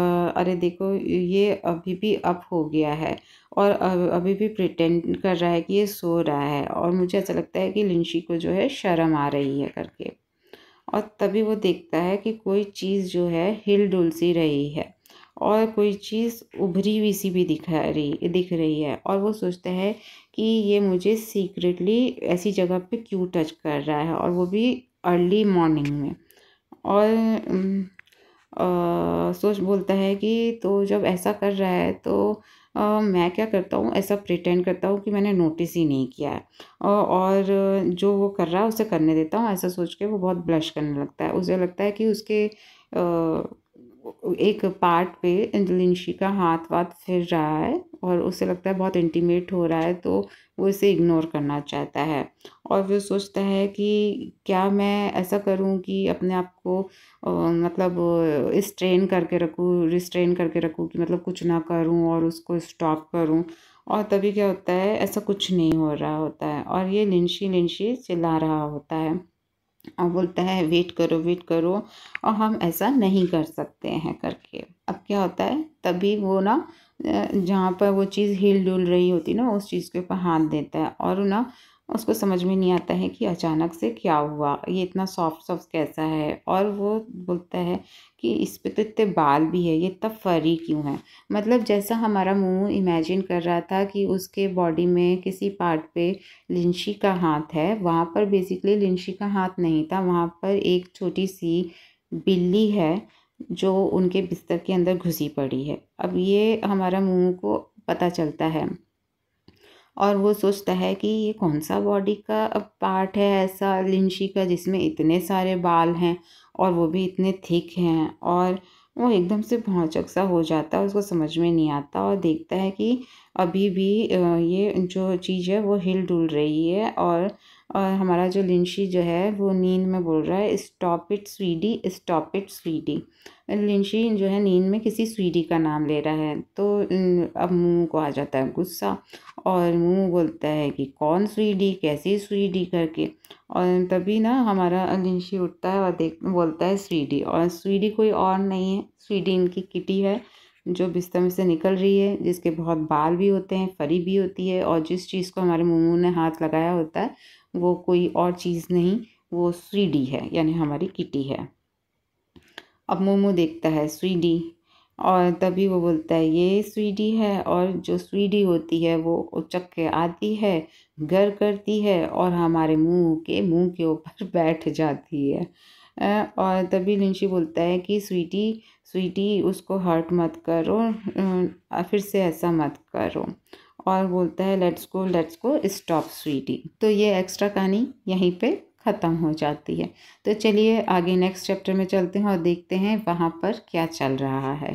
अरे देखो ये अभी भी अप हो गया है और अभी भी प्रिटेंड कर रहा है कि ये सो रहा है और मुझे ऐसा लगता है कि लिंशी को जो है शर्म आ रही है करके और तभी वो देखता है कि कोई चीज़ जो है हिल डुल सी रही है और कोई चीज़ उभरी हुई सी भी दिखा रही दिख रही है और वो सोचता है कि ये मुझे सीक्रेटली ऐसी जगह पे क्यों टच कर रहा है और वो भी अर्ली मॉर्निंग में और आ, सोच बोलता है कि तो जब ऐसा कर रहा है तो आ, मैं क्या करता हूँ ऐसा प्रिटेंड करता हूँ कि मैंने नोटिस ही नहीं किया है और जो वो कर रहा है उसे करने देता हूँ ऐसा सोच के वो बहुत ब्लश करने लगता है उसे लगता है कि उसके आ, एक पार्ट पे अंजलिनशी का हाथ वाथ फिर रहा है और उसे लगता है बहुत इंटीमेट हो रहा है तो वो इसे इग्नोर करना चाहता है और वो सोचता है कि क्या मैं ऐसा करूं कि अपने आप को मतलब स्ट्रेन करके रखूं रिस्ट्रेन करके रखूं कि मतलब कुछ ना करूं और उसको स्टॉप करूं और तभी क्या होता है ऐसा कुछ नहीं हो रहा होता है और ये लिंशी लिंशी चिल्ला रहा होता है और बोलता है वेट करो वेट करो और हम ऐसा नहीं कर सकते हैं करके अब क्या होता है तभी वो ना जहाँ पर वो चीज़ हिल डुल रही होती ना उस चीज़ के ऊपर हाथ देता है और ना उसको समझ में नहीं आता है कि अचानक से क्या हुआ ये इतना सॉफ्ट सॉफ्ट कैसा है और वो बोलता है कि इस पर तो इतने बाल भी है ये इतना फरी क्यों है मतलब जैसा हमारा मुंह इमेजिन कर रहा था कि उसके बॉडी में किसी पार्ट पे लिंशी का हाथ है वहाँ पर बेसिकली लिंशी का हाथ नहीं था वहाँ पर एक छोटी सी बिल्ली है जो उनके बिस्तर के अंदर घुसी पड़ी है अब ये हमारा मुँह को पता चलता है और वो सोचता है कि ये कौन सा बॉडी का पार्ट है ऐसा लिंशी का जिसमें इतने सारे बाल हैं और वो भी इतने थिक हैं और वो एकदम से भौचक सा हो जाता है उसको समझ में नहीं आता और देखता है कि अभी भी ये जो चीज़ है वो हिल डुल रही है और और हमारा जो लिंशी जो है वो नींद में बोल रहा है stop it sweetie stop it sweetie लिंशीन जो है नींद में किसी स्वीटी का नाम ले रहा है तो अब मुँह को आ जाता है गुस्सा और मुँह बोलता है कि कौन स्वीटी कैसी स्वीटी करके और तभी ना हमारा लिंशी उठता है और देख बोलता है स्वीडी और स्वीडी कोई और नहीं है स्वीडी इनकी किटी है जो बिस्तर में से निकल रही है जिसके बहुत बाल भी होते हैं फरी भी होती है और जिस चीज़ को हमारे मुँह ने हाथ लगाया होता है वो कोई और चीज़ नहीं वो स्वीडी है यानी हमारी किटी है अब मोमो देखता है स्वीडी और तभी वो बोलता है ये स्वीडी है और जो स्वीडी होती है वो उचक के आती है घर करती है और हमारे मुंह के मुंह के ऊपर [LAUGHS] बैठ जाती है और तभी लिंशी बोलता है कि स्वीटी स्वीटी उसको हर्ट मत करो फिर से ऐसा मत करो और बोलता है let's go let's go stop sweetie तो ये एक्स्ट्रा कहानी यहीं पे ख़त्म हो जाती है तो चलिए आगे नेक्स्ट चैप्टर में चलते हैं और देखते हैं वहाँ पर क्या चल रहा है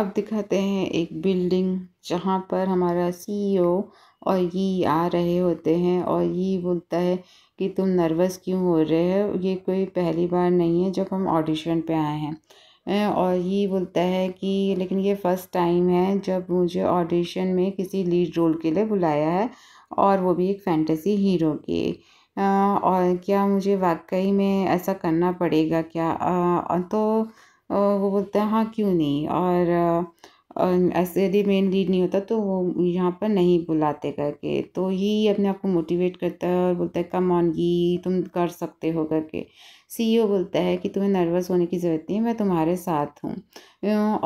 अब दिखाते हैं एक बिल्डिंग जहाँ पर हमारा सीईओ e और ये आ रहे होते हैं और ये बोलता है कि तुम नर्वस क्यों हो रहे हो ये कोई पहली बार नहीं है जब हम ऑडिशन पे आए हैं और ये बोलता है कि लेकिन ये फ़र्स्ट टाइम है जब मुझे ऑडिशन में किसी लीड रोल के लिए बुलाया है और वो भी एक फैंटेसी हीरो के और क्या मुझे वाकई में ऐसा करना पड़ेगा क्या तो वो बोलते हैं हाँ क्यों नहीं और ऐसे यदि मेन लीड नहीं होता तो वो यहाँ पर नहीं बुलाते करके तो ही अपने आप को मोटिवेट करता है और बोलता है कम ऑन गी तुम कर सकते हो करके सीईओ e बोलता है कि तुम्हें नर्वस होने की ज़रूरत नहीं मैं तुम्हारे साथ हूँ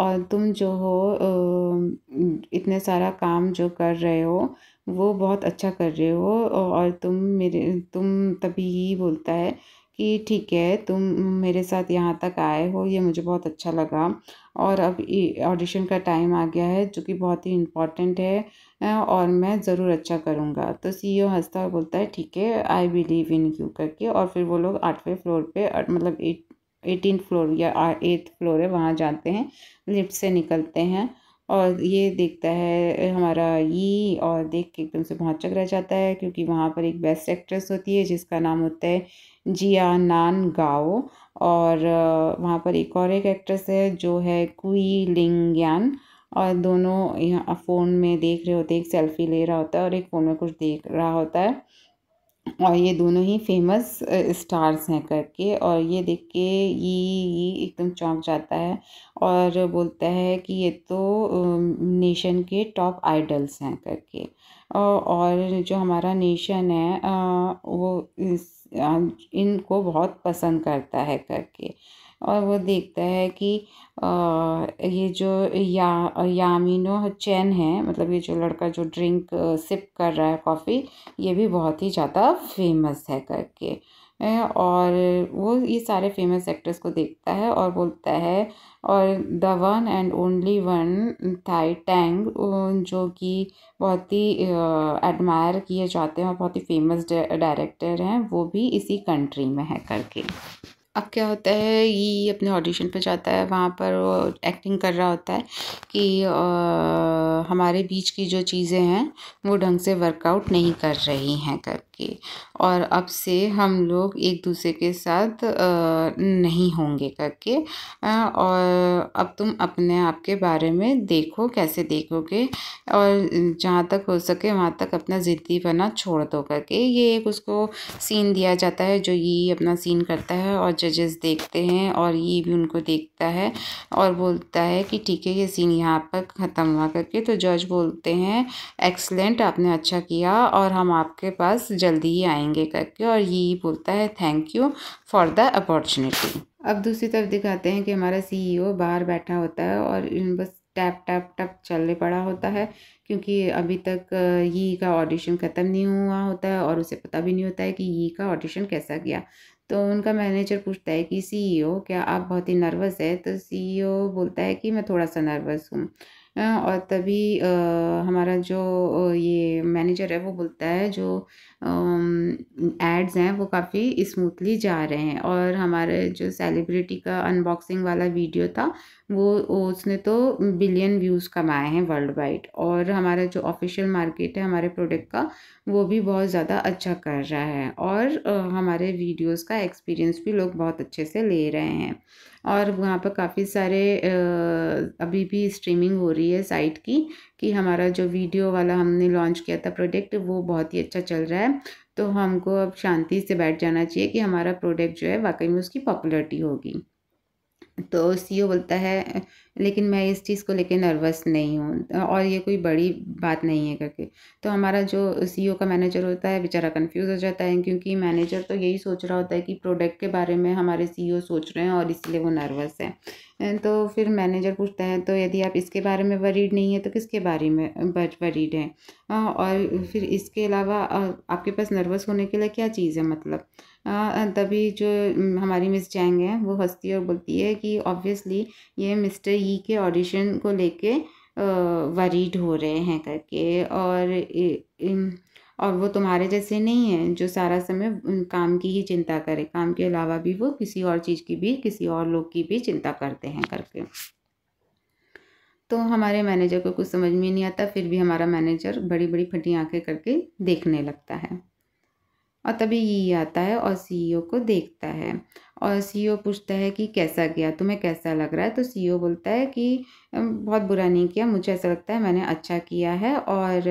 और तुम जो हो इतने सारा काम जो कर रहे हो वो बहुत अच्छा कर रहे हो और तुम मेरे तुम तभी ही बोलता है कि ठीक है तुम मेरे साथ यहाँ तक आए हो ये मुझे बहुत अच्छा लगा और अब ऑडिशन का टाइम आ गया है जो कि बहुत ही इम्पॉर्टेंट है और मैं ज़रूर अच्छा करूँगा तो सीईओ e हंसता और बोलता है ठीक है आई बिलीव इन यू करके और फिर वो लोग आठवें फ्लोर पे मतलब एट एटीन फ्लोर या एट्थ फ्लोर है वहाँ जाते हैं लिफ्ट से निकलते हैं और ये देखता है हमारा ये और देख के एकदम से चक रह जाता है क्योंकि वहाँ पर एक बेस्ट एक्ट्रेस होती है जिसका नाम होता है जिया नान गाओ और वहाँ पर एक और एक एक्ट्रेस है जो है कुई लिंग यान और दोनों यहाँ फ़ोन में देख रहे होते हैं एक सेल्फी ले रहा होता है और एक फ़ोन में कुछ देख रहा होता है और ये दोनों ही फेमस स्टार्स हैं करके और ये देख के ये ये एकदम चौंक जाता है और बोलता है कि ये तो नेशन के टॉप आइडल्स हैं करके और जो हमारा नेशन है वो इस इनको बहुत पसंद करता है करके और वो देखता है कि ये जो या यामिनो चैन है मतलब ये जो लड़का जो ड्रिंक सिप कर रहा है कॉफ़ी ये भी बहुत ही ज़्यादा फेमस है करके और वो ये सारे फेमस एक्टर्स को देखता है और बोलता है और the one and only one थाई टैंग जो कि बहुत ही एडमायर किए जाते हैं और बहुत ही फेमस डायरेक्टर हैं वो भी इसी कंट्री में है करके अब क्या होता है ये अपने ऑडिशन पे जाता है वहाँ पर वो एक्टिंग कर रहा होता है कि हमारे बीच की जो चीज़ें हैं वो ढंग से वर्कआउट नहीं कर रही हैं करके के और अब से हम लोग एक दूसरे के साथ नहीं होंगे करके और अब तुम अपने आप के बारे में देखो कैसे देखोगे और जहाँ तक हो सके वहाँ तक अपना ज़िद्दी बना छोड़ दो करके ये एक उसको सीन दिया जाता है जो ये अपना सीन करता है और जजेस देखते हैं और ये भी उनको देखता है और बोलता है कि ठीक है ये सीन यहाँ पर ख़त्म हुआ करके तो जज बोलते हैं एक्सलेंट आपने अच्छा किया और हम आपके पास जल्दी ही आएंगे करके और ये बोलता है thank you for the opportunity अब दूसरी तरफ दिखाते हैं कि हमारा सीईओ e बाहर बैठा होता है और बस टैप टैप टैप चलने पड़ा होता है क्योंकि अभी तक यी e का ऑडिशन ख़त्म नहीं हुआ होता है और उसे पता भी नहीं होता है कि यी e का ऑडिशन कैसा गया तो उनका मैनेजर पूछता है कि सीईओ क्या आप बहुत ही नर्वस है तो सीईओ बोलता है कि मैं थोड़ा सा नर्वस हूँ और तभी हमारा जो ये मैनेजर है वो बोलता है जो एड्स हैं वो काफ़ी स्मूथली जा रहे हैं और हमारे जो सेलिब्रिटी का अनबॉक्सिंग वाला वीडियो था वो उसने तो बिलियन व्यूज़ कमाए हैं वर्ल्ड वाइड और हमारा जो ऑफिशियल मार्केट है हमारे प्रोडक्ट का वो भी बहुत ज़्यादा अच्छा कर रहा है और हमारे वीडियोस का एक्सपीरियंस भी लोग बहुत अच्छे से ले रहे हैं और वहाँ पर काफ़ी सारे अभी भी स्ट्रीमिंग हो रही है साइट की कि हमारा जो वीडियो वाला हमने लॉन्च किया था प्रोडक्ट वो बहुत ही अच्छा चल रहा है तो हमको अब शांति से बैठ जाना चाहिए कि हमारा प्रोडक्ट जो है वाकई में उसकी पॉपुलरिटी होगी तो सी बोलता है लेकिन मैं इस चीज़ को लेकर नर्वस नहीं हूँ और ये कोई बड़ी बात नहीं है करके तो हमारा जो सी का मैनेजर होता है बेचारा कंफ्यूज हो जाता है क्योंकि मैनेजर तो यही सोच रहा होता है कि प्रोडक्ट के बारे में हमारे सी सोच रहे हैं और इसलिए वो नर्वस है तो फिर मैनेजर पूछता है तो यदि आप इसके बारे में वरीड नहीं है तो किसके बारे में वरीड हैं और फिर इसके अलावा आपके पास नर्वस होने के लिए क्या चीज़ है मतलब तभी जो हमारी मिस चैंग है वो हंसती है और बोलती है कि ऑब्वियसली ये मिस्टर ई के ऑडिशन को लेके वरीड हो रहे हैं करके और और वो तुम्हारे जैसे नहीं है जो सारा समय काम की ही चिंता करे काम के अलावा भी वो किसी और चीज़ की भी किसी और लोग की भी चिंता करते हैं करके तो हमारे मैनेजर को कुछ समझ में नहीं आता फिर भी हमारा मैनेजर बड़ी बड़ी फटी आंखें करके देखने लगता है और तभी ई आता है और सी e को देखता है और सी e पूछता है कि कैसा गया तुम्हें कैसा लग रहा है तो सी e बोलता है कि बहुत बुरा नहीं किया मुझे ऐसा लगता है मैंने अच्छा किया है और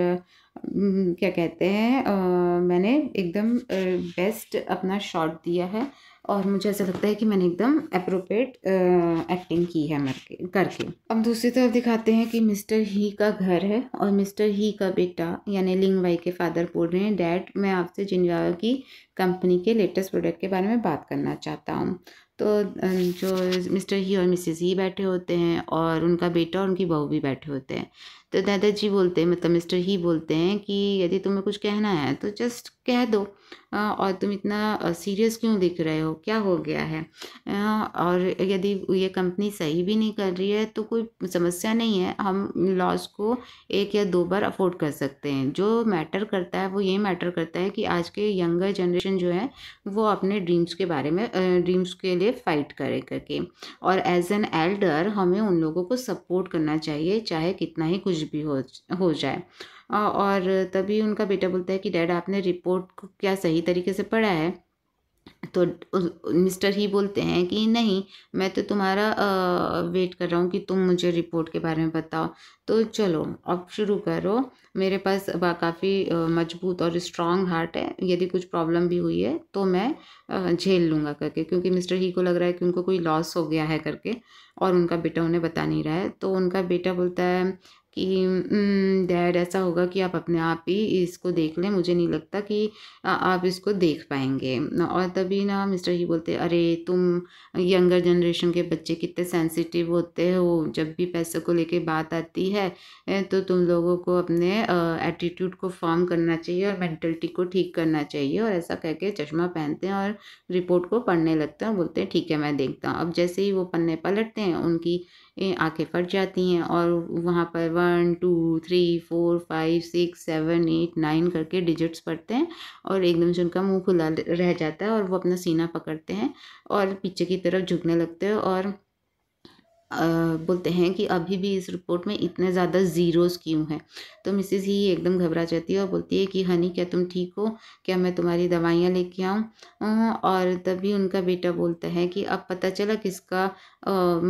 क्या कहते हैं मैंने एकदम बेस्ट अपना शॉट दिया है और मुझे ऐसा लगता है कि मैंने एकदम अप्रोप्रिएट एक्टिंग की है मर करके अब दूसरी तरफ दिखाते हैं कि मिस्टर ही का घर है और मिस्टर ही का बेटा यानी लिंग वाई के फादर बोल रहे हैं डैड मैं आपसे जिनगावा की कंपनी के लेटेस्ट प्रोडक्ट के बारे में बात करना चाहता हूँ तो जो मिस्टर ही और मिसेस ही बैठे होते हैं और उनका बेटा और उनकी बहू भी बैठे होते हैं तो दादाजी बोलते हैं मतलब मिस्टर ही बोलते हैं कि यदि तुम्हें कुछ कहना है तो जस्ट कह दो और तुम इतना सीरियस क्यों दिख रहे हो क्या हो गया है और यदि ये कंपनी सही भी नहीं कर रही है तो कोई समस्या नहीं है हम लॉस को एक या दो बार अफोर्ड कर सकते हैं जो मैटर करता है वो ये मैटर करता है कि आज के यंगर जनरेशन जो है वो अपने ड्रीम्स के बारे में ड्रीम्स के लिए फ़ाइट करे करके और एज एन एल्डर हमें उन लोगों को सपोर्ट करना चाहिए चाहे कितना ही कुछ भी हो हो जाए और तभी उनका बेटा बोलता है कि डैड आपने रिपोर्ट को क्या सही तरीके से पढ़ा है तो मिस्टर ही बोलते हैं कि नहीं मैं तो तुम्हारा वेट कर रहा हूँ कि तुम मुझे रिपोर्ट के बारे में बताओ तो चलो अब शुरू करो मेरे पास काफ़ी मजबूत और स्ट्रांग हार्ट है यदि कुछ प्रॉब्लम भी हुई है तो मैं झेल लूँगा करके क्योंकि मिस्टर ही को लग रहा है कि उनको कोई लॉस हो गया है करके और उनका बेटा उन्हें बता नहीं रहा है तो उनका बेटा बोलता है कि डैड ऐसा होगा कि आप अपने आप ही इसको देख लें मुझे नहीं लगता कि आप इसको देख पाएंगे और तभी ना मिस्टर ही बोलते अरे तुम यंगर जनरेशन के बच्चे कितने सेंसिटिव होते हो जब भी पैसे को लेके बात आती है तो तुम लोगों को अपने एटीट्यूड को फॉर्म करना चाहिए और मैंटलिटी को ठीक करना चाहिए और ऐसा कह के चश्मा पहनते हैं और रिपोर्ट को पढ़ने लगते हैं बोलते हैं ठीक है मैं देखता हूँ अब जैसे ही वो पन्ने पलटते हैं उनकी आके फट जाती हैं और वहाँ पर one two three four five six seven eight nine करके डिजिट्स पड़ते हैं और एकदम से उनका मुँह खुला रह जाता है और वो अपना सीना पकड़ते हैं और पीछे की तरफ झुकने लगते हैं और बोलते हैं कि अभी भी इस रिपोर्ट में इतने ज़्यादा ज़ीरोज़ क्यों हैं तो मिसिज़ ही एकदम घबरा जाती है और बोलती है कि हनी क्या तुम ठीक हो क्या मैं तुम्हारी दवाइयाँ लेके आऊँ और तभी उनका बेटा बोलता है कि अब पता चला किसका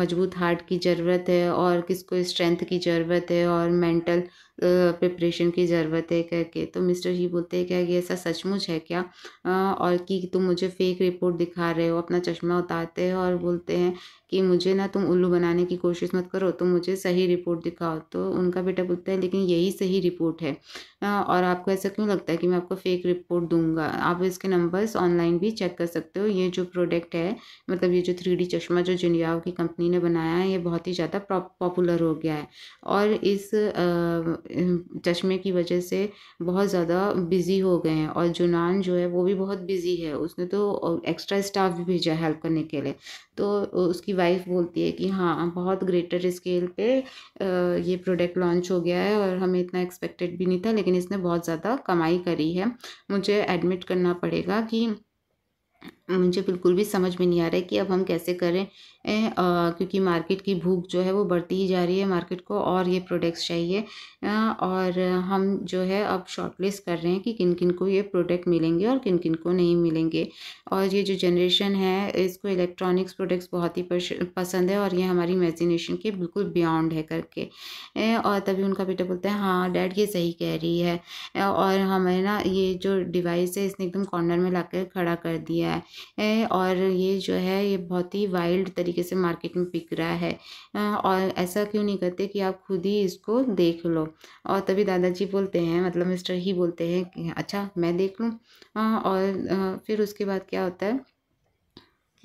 मजबूत हार्ट की ज़रूरत है और किसको स्ट्रेंथ की ज़रूरत है और मेंटल प्रिपरेशन की ज़रूरत है करके तो मिस्टर ही बोलते हैं क्या ये ऐसा सचमुच है क्या और कि तुम मुझे फेक रिपोर्ट दिखा रहे हो अपना चश्मा उतारते हैं और बोलते हैं कि मुझे ना तुम उल्लू बनाने की कोशिश मत करो तुम मुझे सही रिपोर्ट दिखाओ तो उनका बेटा बोलता है लेकिन यही सही रिपोर्ट है और आपको ऐसा क्यों लगता है कि मैं आपको फ़ेक रिपोर्ट दूंगा आप इसके नंबर्स ऑनलाइन भी चेक कर सकते हो ये जो प्रोडक्ट है मतलब ये जो थ्री चश्मा जो जुनियाओ की कंपनी ने बनाया है ये बहुत ही ज़्यादा पॉपुलर हो गया है और इस चश्मे की वजह से बहुत ज़्यादा बिज़ी हो गए हैं और जुनान जो है वो भी बहुत बिज़ी है उसने तो एक्स्ट्रा स्टाफ भी भेजा हेल्प करने के लिए तो उसकी वाइफ बोलती है कि हाँ बहुत ग्रेटर स्केल पे ये प्रोडक्ट लॉन्च हो गया है और हमें इतना एक्सपेक्टेड भी नहीं था लेकिन ने इसने बहुत ज़्यादा कमाई करी है मुझे एडमिट करना पड़ेगा कि मुझे बिल्कुल भी समझ में नहीं आ रहा है कि अब हम कैसे करें ए, आ, क्योंकि मार्केट की भूख जो है वो बढ़ती ही जा रही है मार्केट को और ये प्रोडक्ट्स चाहिए आ, और हम जो है अब शॉर्टलिस्ट कर रहे हैं कि किन किन को ये प्रोडक्ट मिलेंगे और किन किन को नहीं मिलेंगे और ये जो जनरेशन है इसको इलेक्ट्रॉनिक्स प्रोडक्ट्स बहुत ही पसंद है और ये हमारी इमेजिनेशन के बिल्कुल बियॉन्ड है करके ए, और तभी उनका बेटा बोलता है हाँ डैड ये सही कह रही है और हमें ना ये जो डिवाइस है इसने एकदम कॉर्नर में ला खड़ा कर दिया है है और ये जो है ये बहुत ही वाइल्ड तरीके से मार्केट में बिक रहा है और ऐसा क्यों नहीं करते कि आप खुद ही इसको देख लो और तभी दादाजी बोलते हैं मतलब मिस्टर ही बोलते हैं अच्छा मैं देख लूँ और फिर उसके बाद क्या होता है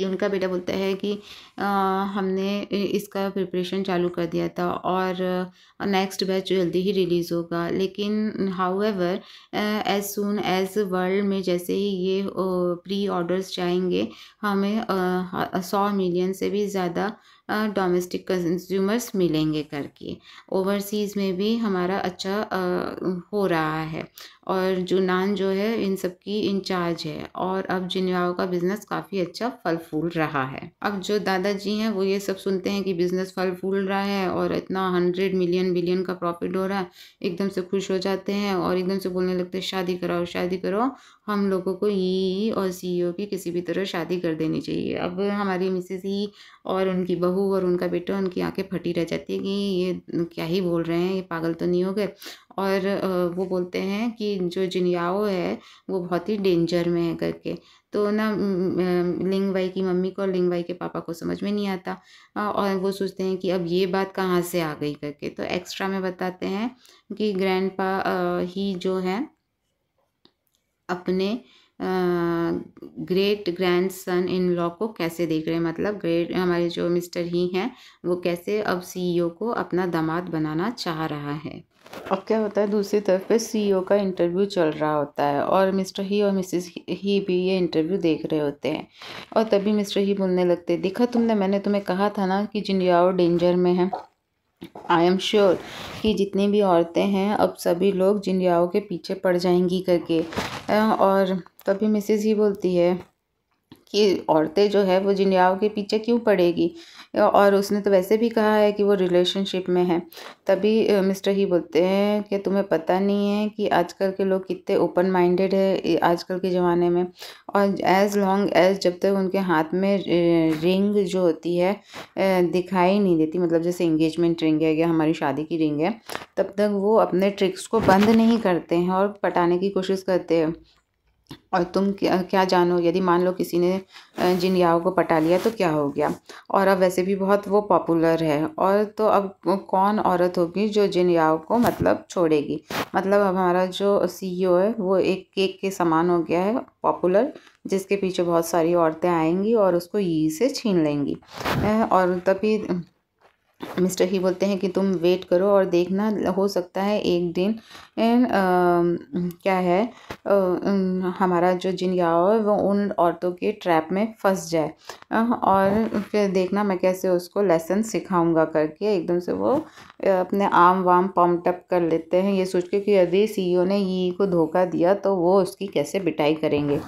कि उनका बेटा बोलता है कि आ, हमने इसका प्रिपरेशन चालू कर दिया था और नेक्स्ट बैच जल्दी ही रिलीज़ होगा लेकिन however as soon as world में जैसे ही ये प्री ऑर्डर्स जाएंगे हमें सौ मिलियन से भी ज़्यादा डोमेस्टिक कंज्यूमर्स मिलेंगे करके ओवरसीज़ में भी हमारा अच्छा आ, हो रहा है और नान जो है इन सब की इंचार्ज है और अब जिनवाओ का बिजनेस काफ़ी अच्छा फल फूल रहा है अब जो दादाजी हैं वो ये सब सुनते हैं कि बिजनेस फल फूल रहा है और इतना हंड्रेड मिलियन बिलियन का प्रॉफिट हो रहा है एकदम से खुश हो जाते हैं और एकदम से बोलने लगते हैं शादी कराओ शादी करो हम लोगों को ई और सी e की किसी भी तरह शादी कर देनी चाहिए अब हमारी मिसेज ही और उनकी बहू और उनका बेटा उनकी आंखें फटी रह जाती है कि ये क्या ही बोल रहे हैं ये पागल तो नहीं हो गए और वो बोलते हैं कि जो जिनयाओ है वो बहुत ही डेंजर में है करके तो ना लिंग भाई की मम्मी को और लिंग भाई के पापा को समझ में नहीं आता और वो सोचते हैं कि अब ये बात कहाँ से आ गई करके तो एक्स्ट्रा में बताते हैं कि ग्रैंड ही जो है अपने great grandson in law को कैसे देख रहे हैं मतलब ग्रेट हमारे जो मिस्टर ही हैं वो कैसे अब सीईओ e को अपना दामाद बनाना चाह रहा है अब क्या होता है दूसरी तरफ पे सीईओ e का इंटरव्यू चल रहा होता है और मिस्टर ही और मिसेस ही भी ये इंटरव्यू देख रहे होते हैं और तभी मिस्टर ही बोलने लगते देखा तुमने मैंने तुम्हें कहा था ना कि जिंडियाओ डेंजर में है आई एम श्योर कि जितनी भी औरतें हैं अब सभी लोग जिंडियाओ के पीछे पड़ जाएंगी करके और तभी मिसेज ही बोलती है कि औरतें जो है वो जिनियाओं के पीछे क्यों पड़ेगी और उसने तो वैसे भी कहा है कि वो रिलेशनशिप में है तभी मिस्टर ही बोलते हैं कि तुम्हें पता नहीं है कि आजकल के लोग कितने ओपन माइंडेड है आजकल के ज़माने में और एज़ लॉन्ग एज़ जब तक उनके हाथ में रिंग जो होती है दिखाई नहीं देती मतलब जैसे इंगेजमेंट रिंग है या हमारी शादी की रिंग है तब तक वो अपने ट्रिक्स को बंद नहीं करते हैं और पटाने की कोशिश करते हैं और तुम क्या क्या जानो यदि मान लो किसी ने जिन याओ को पटा लिया तो क्या हो गया और अब वैसे भी बहुत वो पॉपुलर है और तो अब कौन औरत होगी जो जिन याओ को मतलब छोड़ेगी मतलब हमारा जो सीईओ e है वो एक केक के समान हो गया है पॉपुलर जिसके पीछे बहुत सारी औरतें आएंगी और उसको यी से छीन लेंगी और तभी मिस्टर ही बोलते हैं कि तुम वेट करो और देखना हो सकता है एक दिन आ, क्या है आ, हमारा जो जिन याओ है वो उन औरतों के ट्रैप में फंस जाए आ, और फिर देखना मैं कैसे उसको लेसन सिखाऊंगा करके एकदम से वो अपने आम वाम पम्पटअप कर लेते हैं ये सोच के कि यदि सीईओ e ने ई e e को धोखा दिया तो वो उसकी कैसे बिटाई करेंगे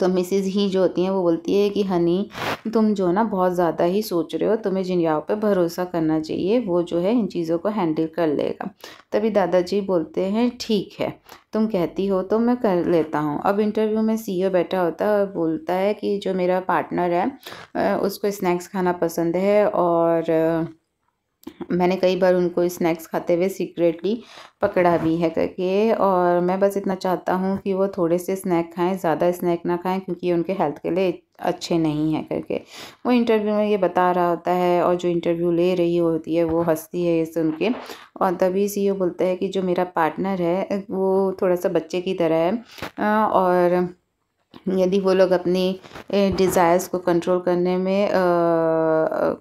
तो मिसिज़ ही जो होती हैं वो बोलती है कि हनी तुम जो ना बहुत ज़्यादा ही सोच रहे हो तुम्हें यहाँ पे भरोसा करना चाहिए वो जो है इन चीज़ों को हैंडल कर लेगा तभी दादाजी बोलते हैं ठीक है तुम कहती हो तो मैं कर लेता हूँ अब इंटरव्यू में सीईओ e बैठा होता है और बोलता है कि जो मेरा पार्टनर है उसको स्नैक्स खाना पसंद है और मैंने कई बार उनको स्नैक्स खाते हुए सीक्रेटली पकड़ा भी है करके और मैं बस इतना चाहता हूँ कि वो थोड़े से स्नैक खाएं ज़्यादा स्नैक ना खाएं क्योंकि ये उनके हेल्थ के लिए अच्छे नहीं है करके वो इंटरव्यू में ये बता रहा होता है और जो इंटरव्यू ले रही होती है वो हंसती है ये सुन के और तभी सी बोलते हैं कि जो मेरा पार्टनर है वो थोड़ा सा बच्चे की तरह है और यदि वो लोग अपनी डिज़ायर्स को कंट्रोल करने में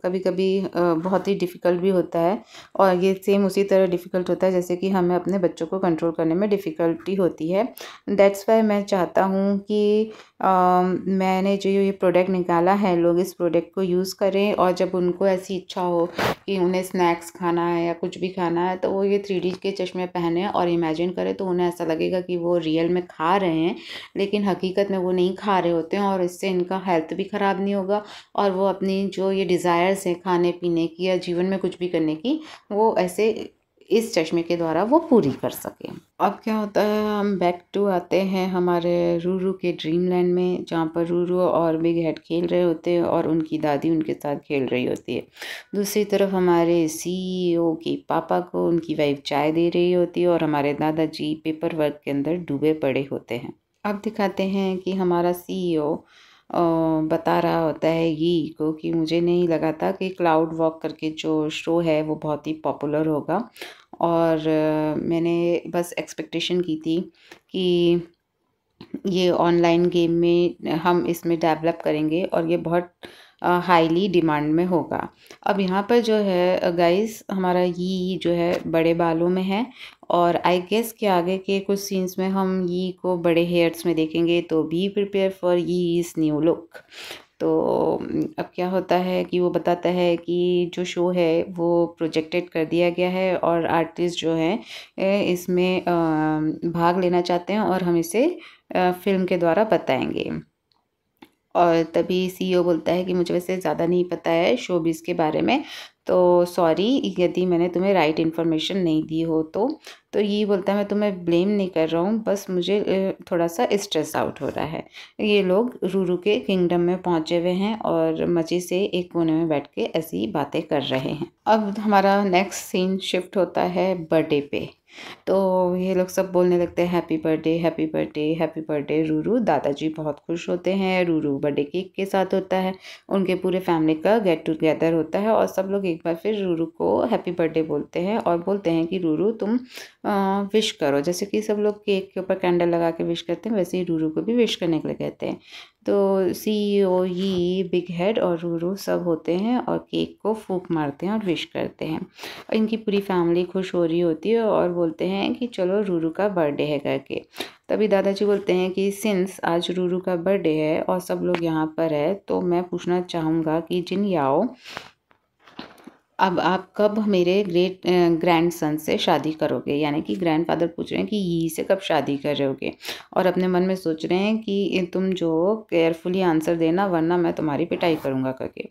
कभी कभी बहुत ही डिफ़िकल्ट भी होता है और ये सेम उसी तरह डिफ़िकल्ट होता है जैसे कि हमें अपने बच्चों को कंट्रोल करने में डिफ़िकल्टी होती है दैट्स वाई मैं चाहता हूँ कि आ, मैंने जो ये प्रोडक्ट निकाला है लोग इस प्रोडक्ट को यूज़ करें और जब उनको ऐसी इच्छा हो कि उन्हें स्नैक्स खाना है या कुछ भी खाना है तो वो ये थ्री के चश्मे पहने और इमेजिन करें तो उन्हें ऐसा लगेगा कि वो रियल में खा रहे हैं लेकिन हकीकत में में वो नहीं खा रहे होते हैं और इससे इनका हेल्थ भी ख़राब नहीं होगा और वो अपनी जो ये डिज़ायर्स हैं खाने पीने की या जीवन में कुछ भी करने की वो ऐसे इस चश्मे के द्वारा वो पूरी कर सकें अब क्या होता है हम बैक टू आते हैं हमारे रूरू के ड्रीम लैंड में जहाँ पर रूरू और बिग हेड खेल रहे होते हैं और उनकी दादी उनके साथ खेल रही होती है दूसरी तरफ हमारे सीईओ e के पापा को उनकी वाइफ चाय दे रही होती है और हमारे दादाजी पेपर वर्क के अंदर डूबे पड़े होते हैं अब दिखाते हैं कि हमारा सीईओ e बता रहा होता है ये e को कि मुझे नहीं लगा था कि क्लाउड वॉक करके जो शो है वो बहुत ही पॉपुलर होगा और मैंने बस एक्सपेक्टेशन की थी कि ये ऑनलाइन गेम में हम इसमें डेवलप करेंगे और ये बहुत हाईली डिमांड में होगा अब यहाँ पर जो है गाइस हमारा ये जो है बड़े बालों में है और आई गेस के आगे के कुछ सीन्स में हम ये को बड़े हेयर्स में देखेंगे तो बी प्रिपेयर फॉर ये इस न्यू लुक तो अब क्या होता है कि वो बताता है कि जो शो है वो प्रोजेक्टेड कर दिया गया है और आर्टिस्ट जो है इसमें भाग लेना चाहते हैं और हम इसे फिल्म के द्वारा बताएंगे और तभी सीईओ e बोलता है कि मुझे वैसे ज़्यादा नहीं पता है शोबिस के बारे में तो सॉरी यदि मैंने तुम्हें राइट इन्फॉर्मेशन नहीं दी हो तो तो ये बोलता है मैं तुम्हें ब्लेम नहीं कर रहा हूँ बस मुझे थोड़ा सा स्ट्रेस आउट हो रहा है ये लोग रूरू के किंगडम में पहुँचे हुए हैं और मज़े से एक कोने में बैठ के ऐसी बातें कर रहे हैं अब हमारा नेक्स्ट सीन शिफ्ट होता है बर्थडे पे तो ये लोग सब बोलने लगते हैं happy birthday happy birthday happy birthday रूरू दादाजी बहुत खुश होते हैं रूरू बर्थडे केक के साथ होता है उनके पूरे फैमिली का गेट टुगेदर होता है और सब लोग एक बार फिर रूरू को हैप्पी बर्थडे बोलते हैं और बोलते हैं कि रूरू तुम विश करो जैसे कि सब लोग केक के ऊपर कैंडल लगा के विश करते हैं वैसे ही रूरू को भी विश करने के लिए कहते हैं तो सी ओ ई बिग हेड और रूरू सब होते हैं और केक को फूक मारते हैं और विश करते हैं और इनकी पूरी फैमिली खुश हो रही होती है और बोलते हैं कि चलो रूरू का बर्थडे है करके तभी दादाजी बोलते हैं कि सिंस आज रूरू का बर्थडे है और सब लोग यहाँ पर है तो मैं पूछना चाहूँगा कि जिन याओ अब आप कब मेरे ग्रेट ग्रैंड सन से शादी करोगे यानी कि ग्रैंडफादर पूछ रहे हैं कि यही से कब शादी करोगे और अपने मन में सोच रहे हैं कि तुम जो केयरफुली आंसर देना वरना मैं तुम्हारी पिटाई करूँगा करके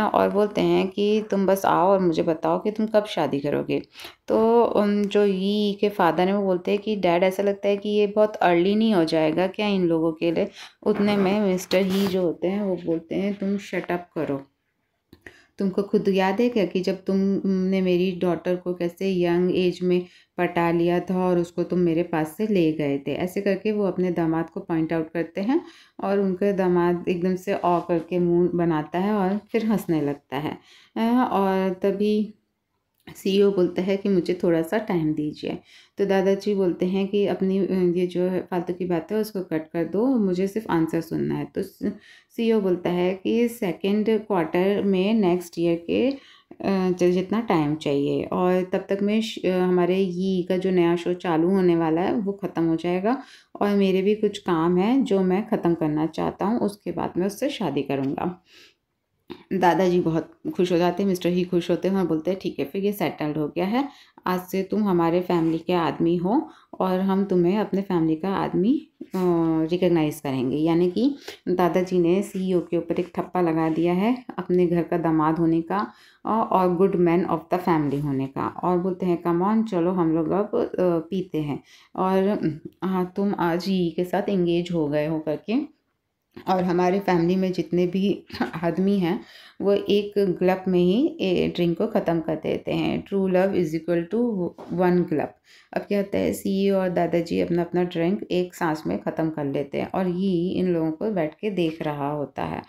और बोलते हैं कि तुम बस आओ और मुझे बताओ कि तुम कब शादी करोगे तो जो यी के फादर हैं वो बोलते हैं कि डैड ऐसा लगता है कि ये बहुत अर्ली नहीं हो जाएगा क्या इन लोगों के लिए उतने में मिस्टर ही जो होते हैं वो बोलते हैं तुम शटअप करो तुमको खुद याद है क्या कि जब तुमने मेरी डॉटर को कैसे यंग एज में पटा लिया था और उसको तुम मेरे पास से ले गए थे ऐसे करके वो अपने दामाद को पॉइंट आउट करते हैं और उनके दामाद एकदम से ऑ करके मुंह बनाता है और फिर हंसने लगता है और तभी सीईओ e बोलता है कि मुझे थोड़ा सा टाइम दीजिए तो दादाजी बोलते हैं कि अपनी ये जो है फालतू की बात है उसको कट कर दो मुझे सिर्फ आंसर सुनना है तो सीईओ e बोलता है कि सेकंड क्वार्टर में नेक्स्ट ईयर के जितना टाइम चाहिए और तब तक मैं हमारे ये e का जो नया शो चालू होने वाला है वो ख़त्म हो जाएगा और मेरे भी कुछ काम है जो मैं ख़त्म करना चाहता हूँ उसके बाद मैं उससे शादी करूँगा दादाजी बहुत खुश हो जाते हैं मिस्टर ही खुश होते हैं और बोलते हैं ठीक है फिर ये सेटल्ड हो गया है आज से तुम हमारे फैमिली के आदमी हो और हम तुम्हें अपने फैमिली का आदमी रिकग्नाइज़ करेंगे यानी कि दादाजी ने सीईओ e के ऊपर एक ठप्पा लगा दिया है अपने घर का दामाद होने का और good man of the family होने का और बोलते हैं कम ऑन चलो हम लोग अब पीते हैं और हाँ तुम आज ही के साथ इंगेज हो गए हो करके और हमारे फैमिली में जितने भी [LAUGHS] आदमी हैं वो एक ग्लप में ही ड्रिंक को ख़त्म कर देते हैं true love is equal to one ग्लप अब क्या होता है सी और दादाजी अपना अपना ड्रिंक एक सांस में ख़त्म कर लेते हैं और ये इन लोगों को बैठ के देख रहा होता है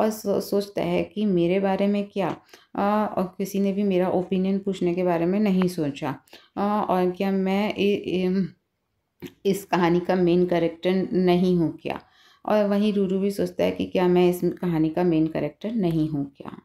और सो, सोचता है कि मेरे बारे में क्या आ, और किसी ने भी मेरा ओपिनियन पूछने के बारे में नहीं सोचा आ, और क्या मैं ए, ए, इस कहानी का मेन करेक्टर नहीं हूँ क्या और वहीं रूरू भी सोचता है कि क्या मैं इस कहानी का मेन करेक्टर नहीं हूँ क्या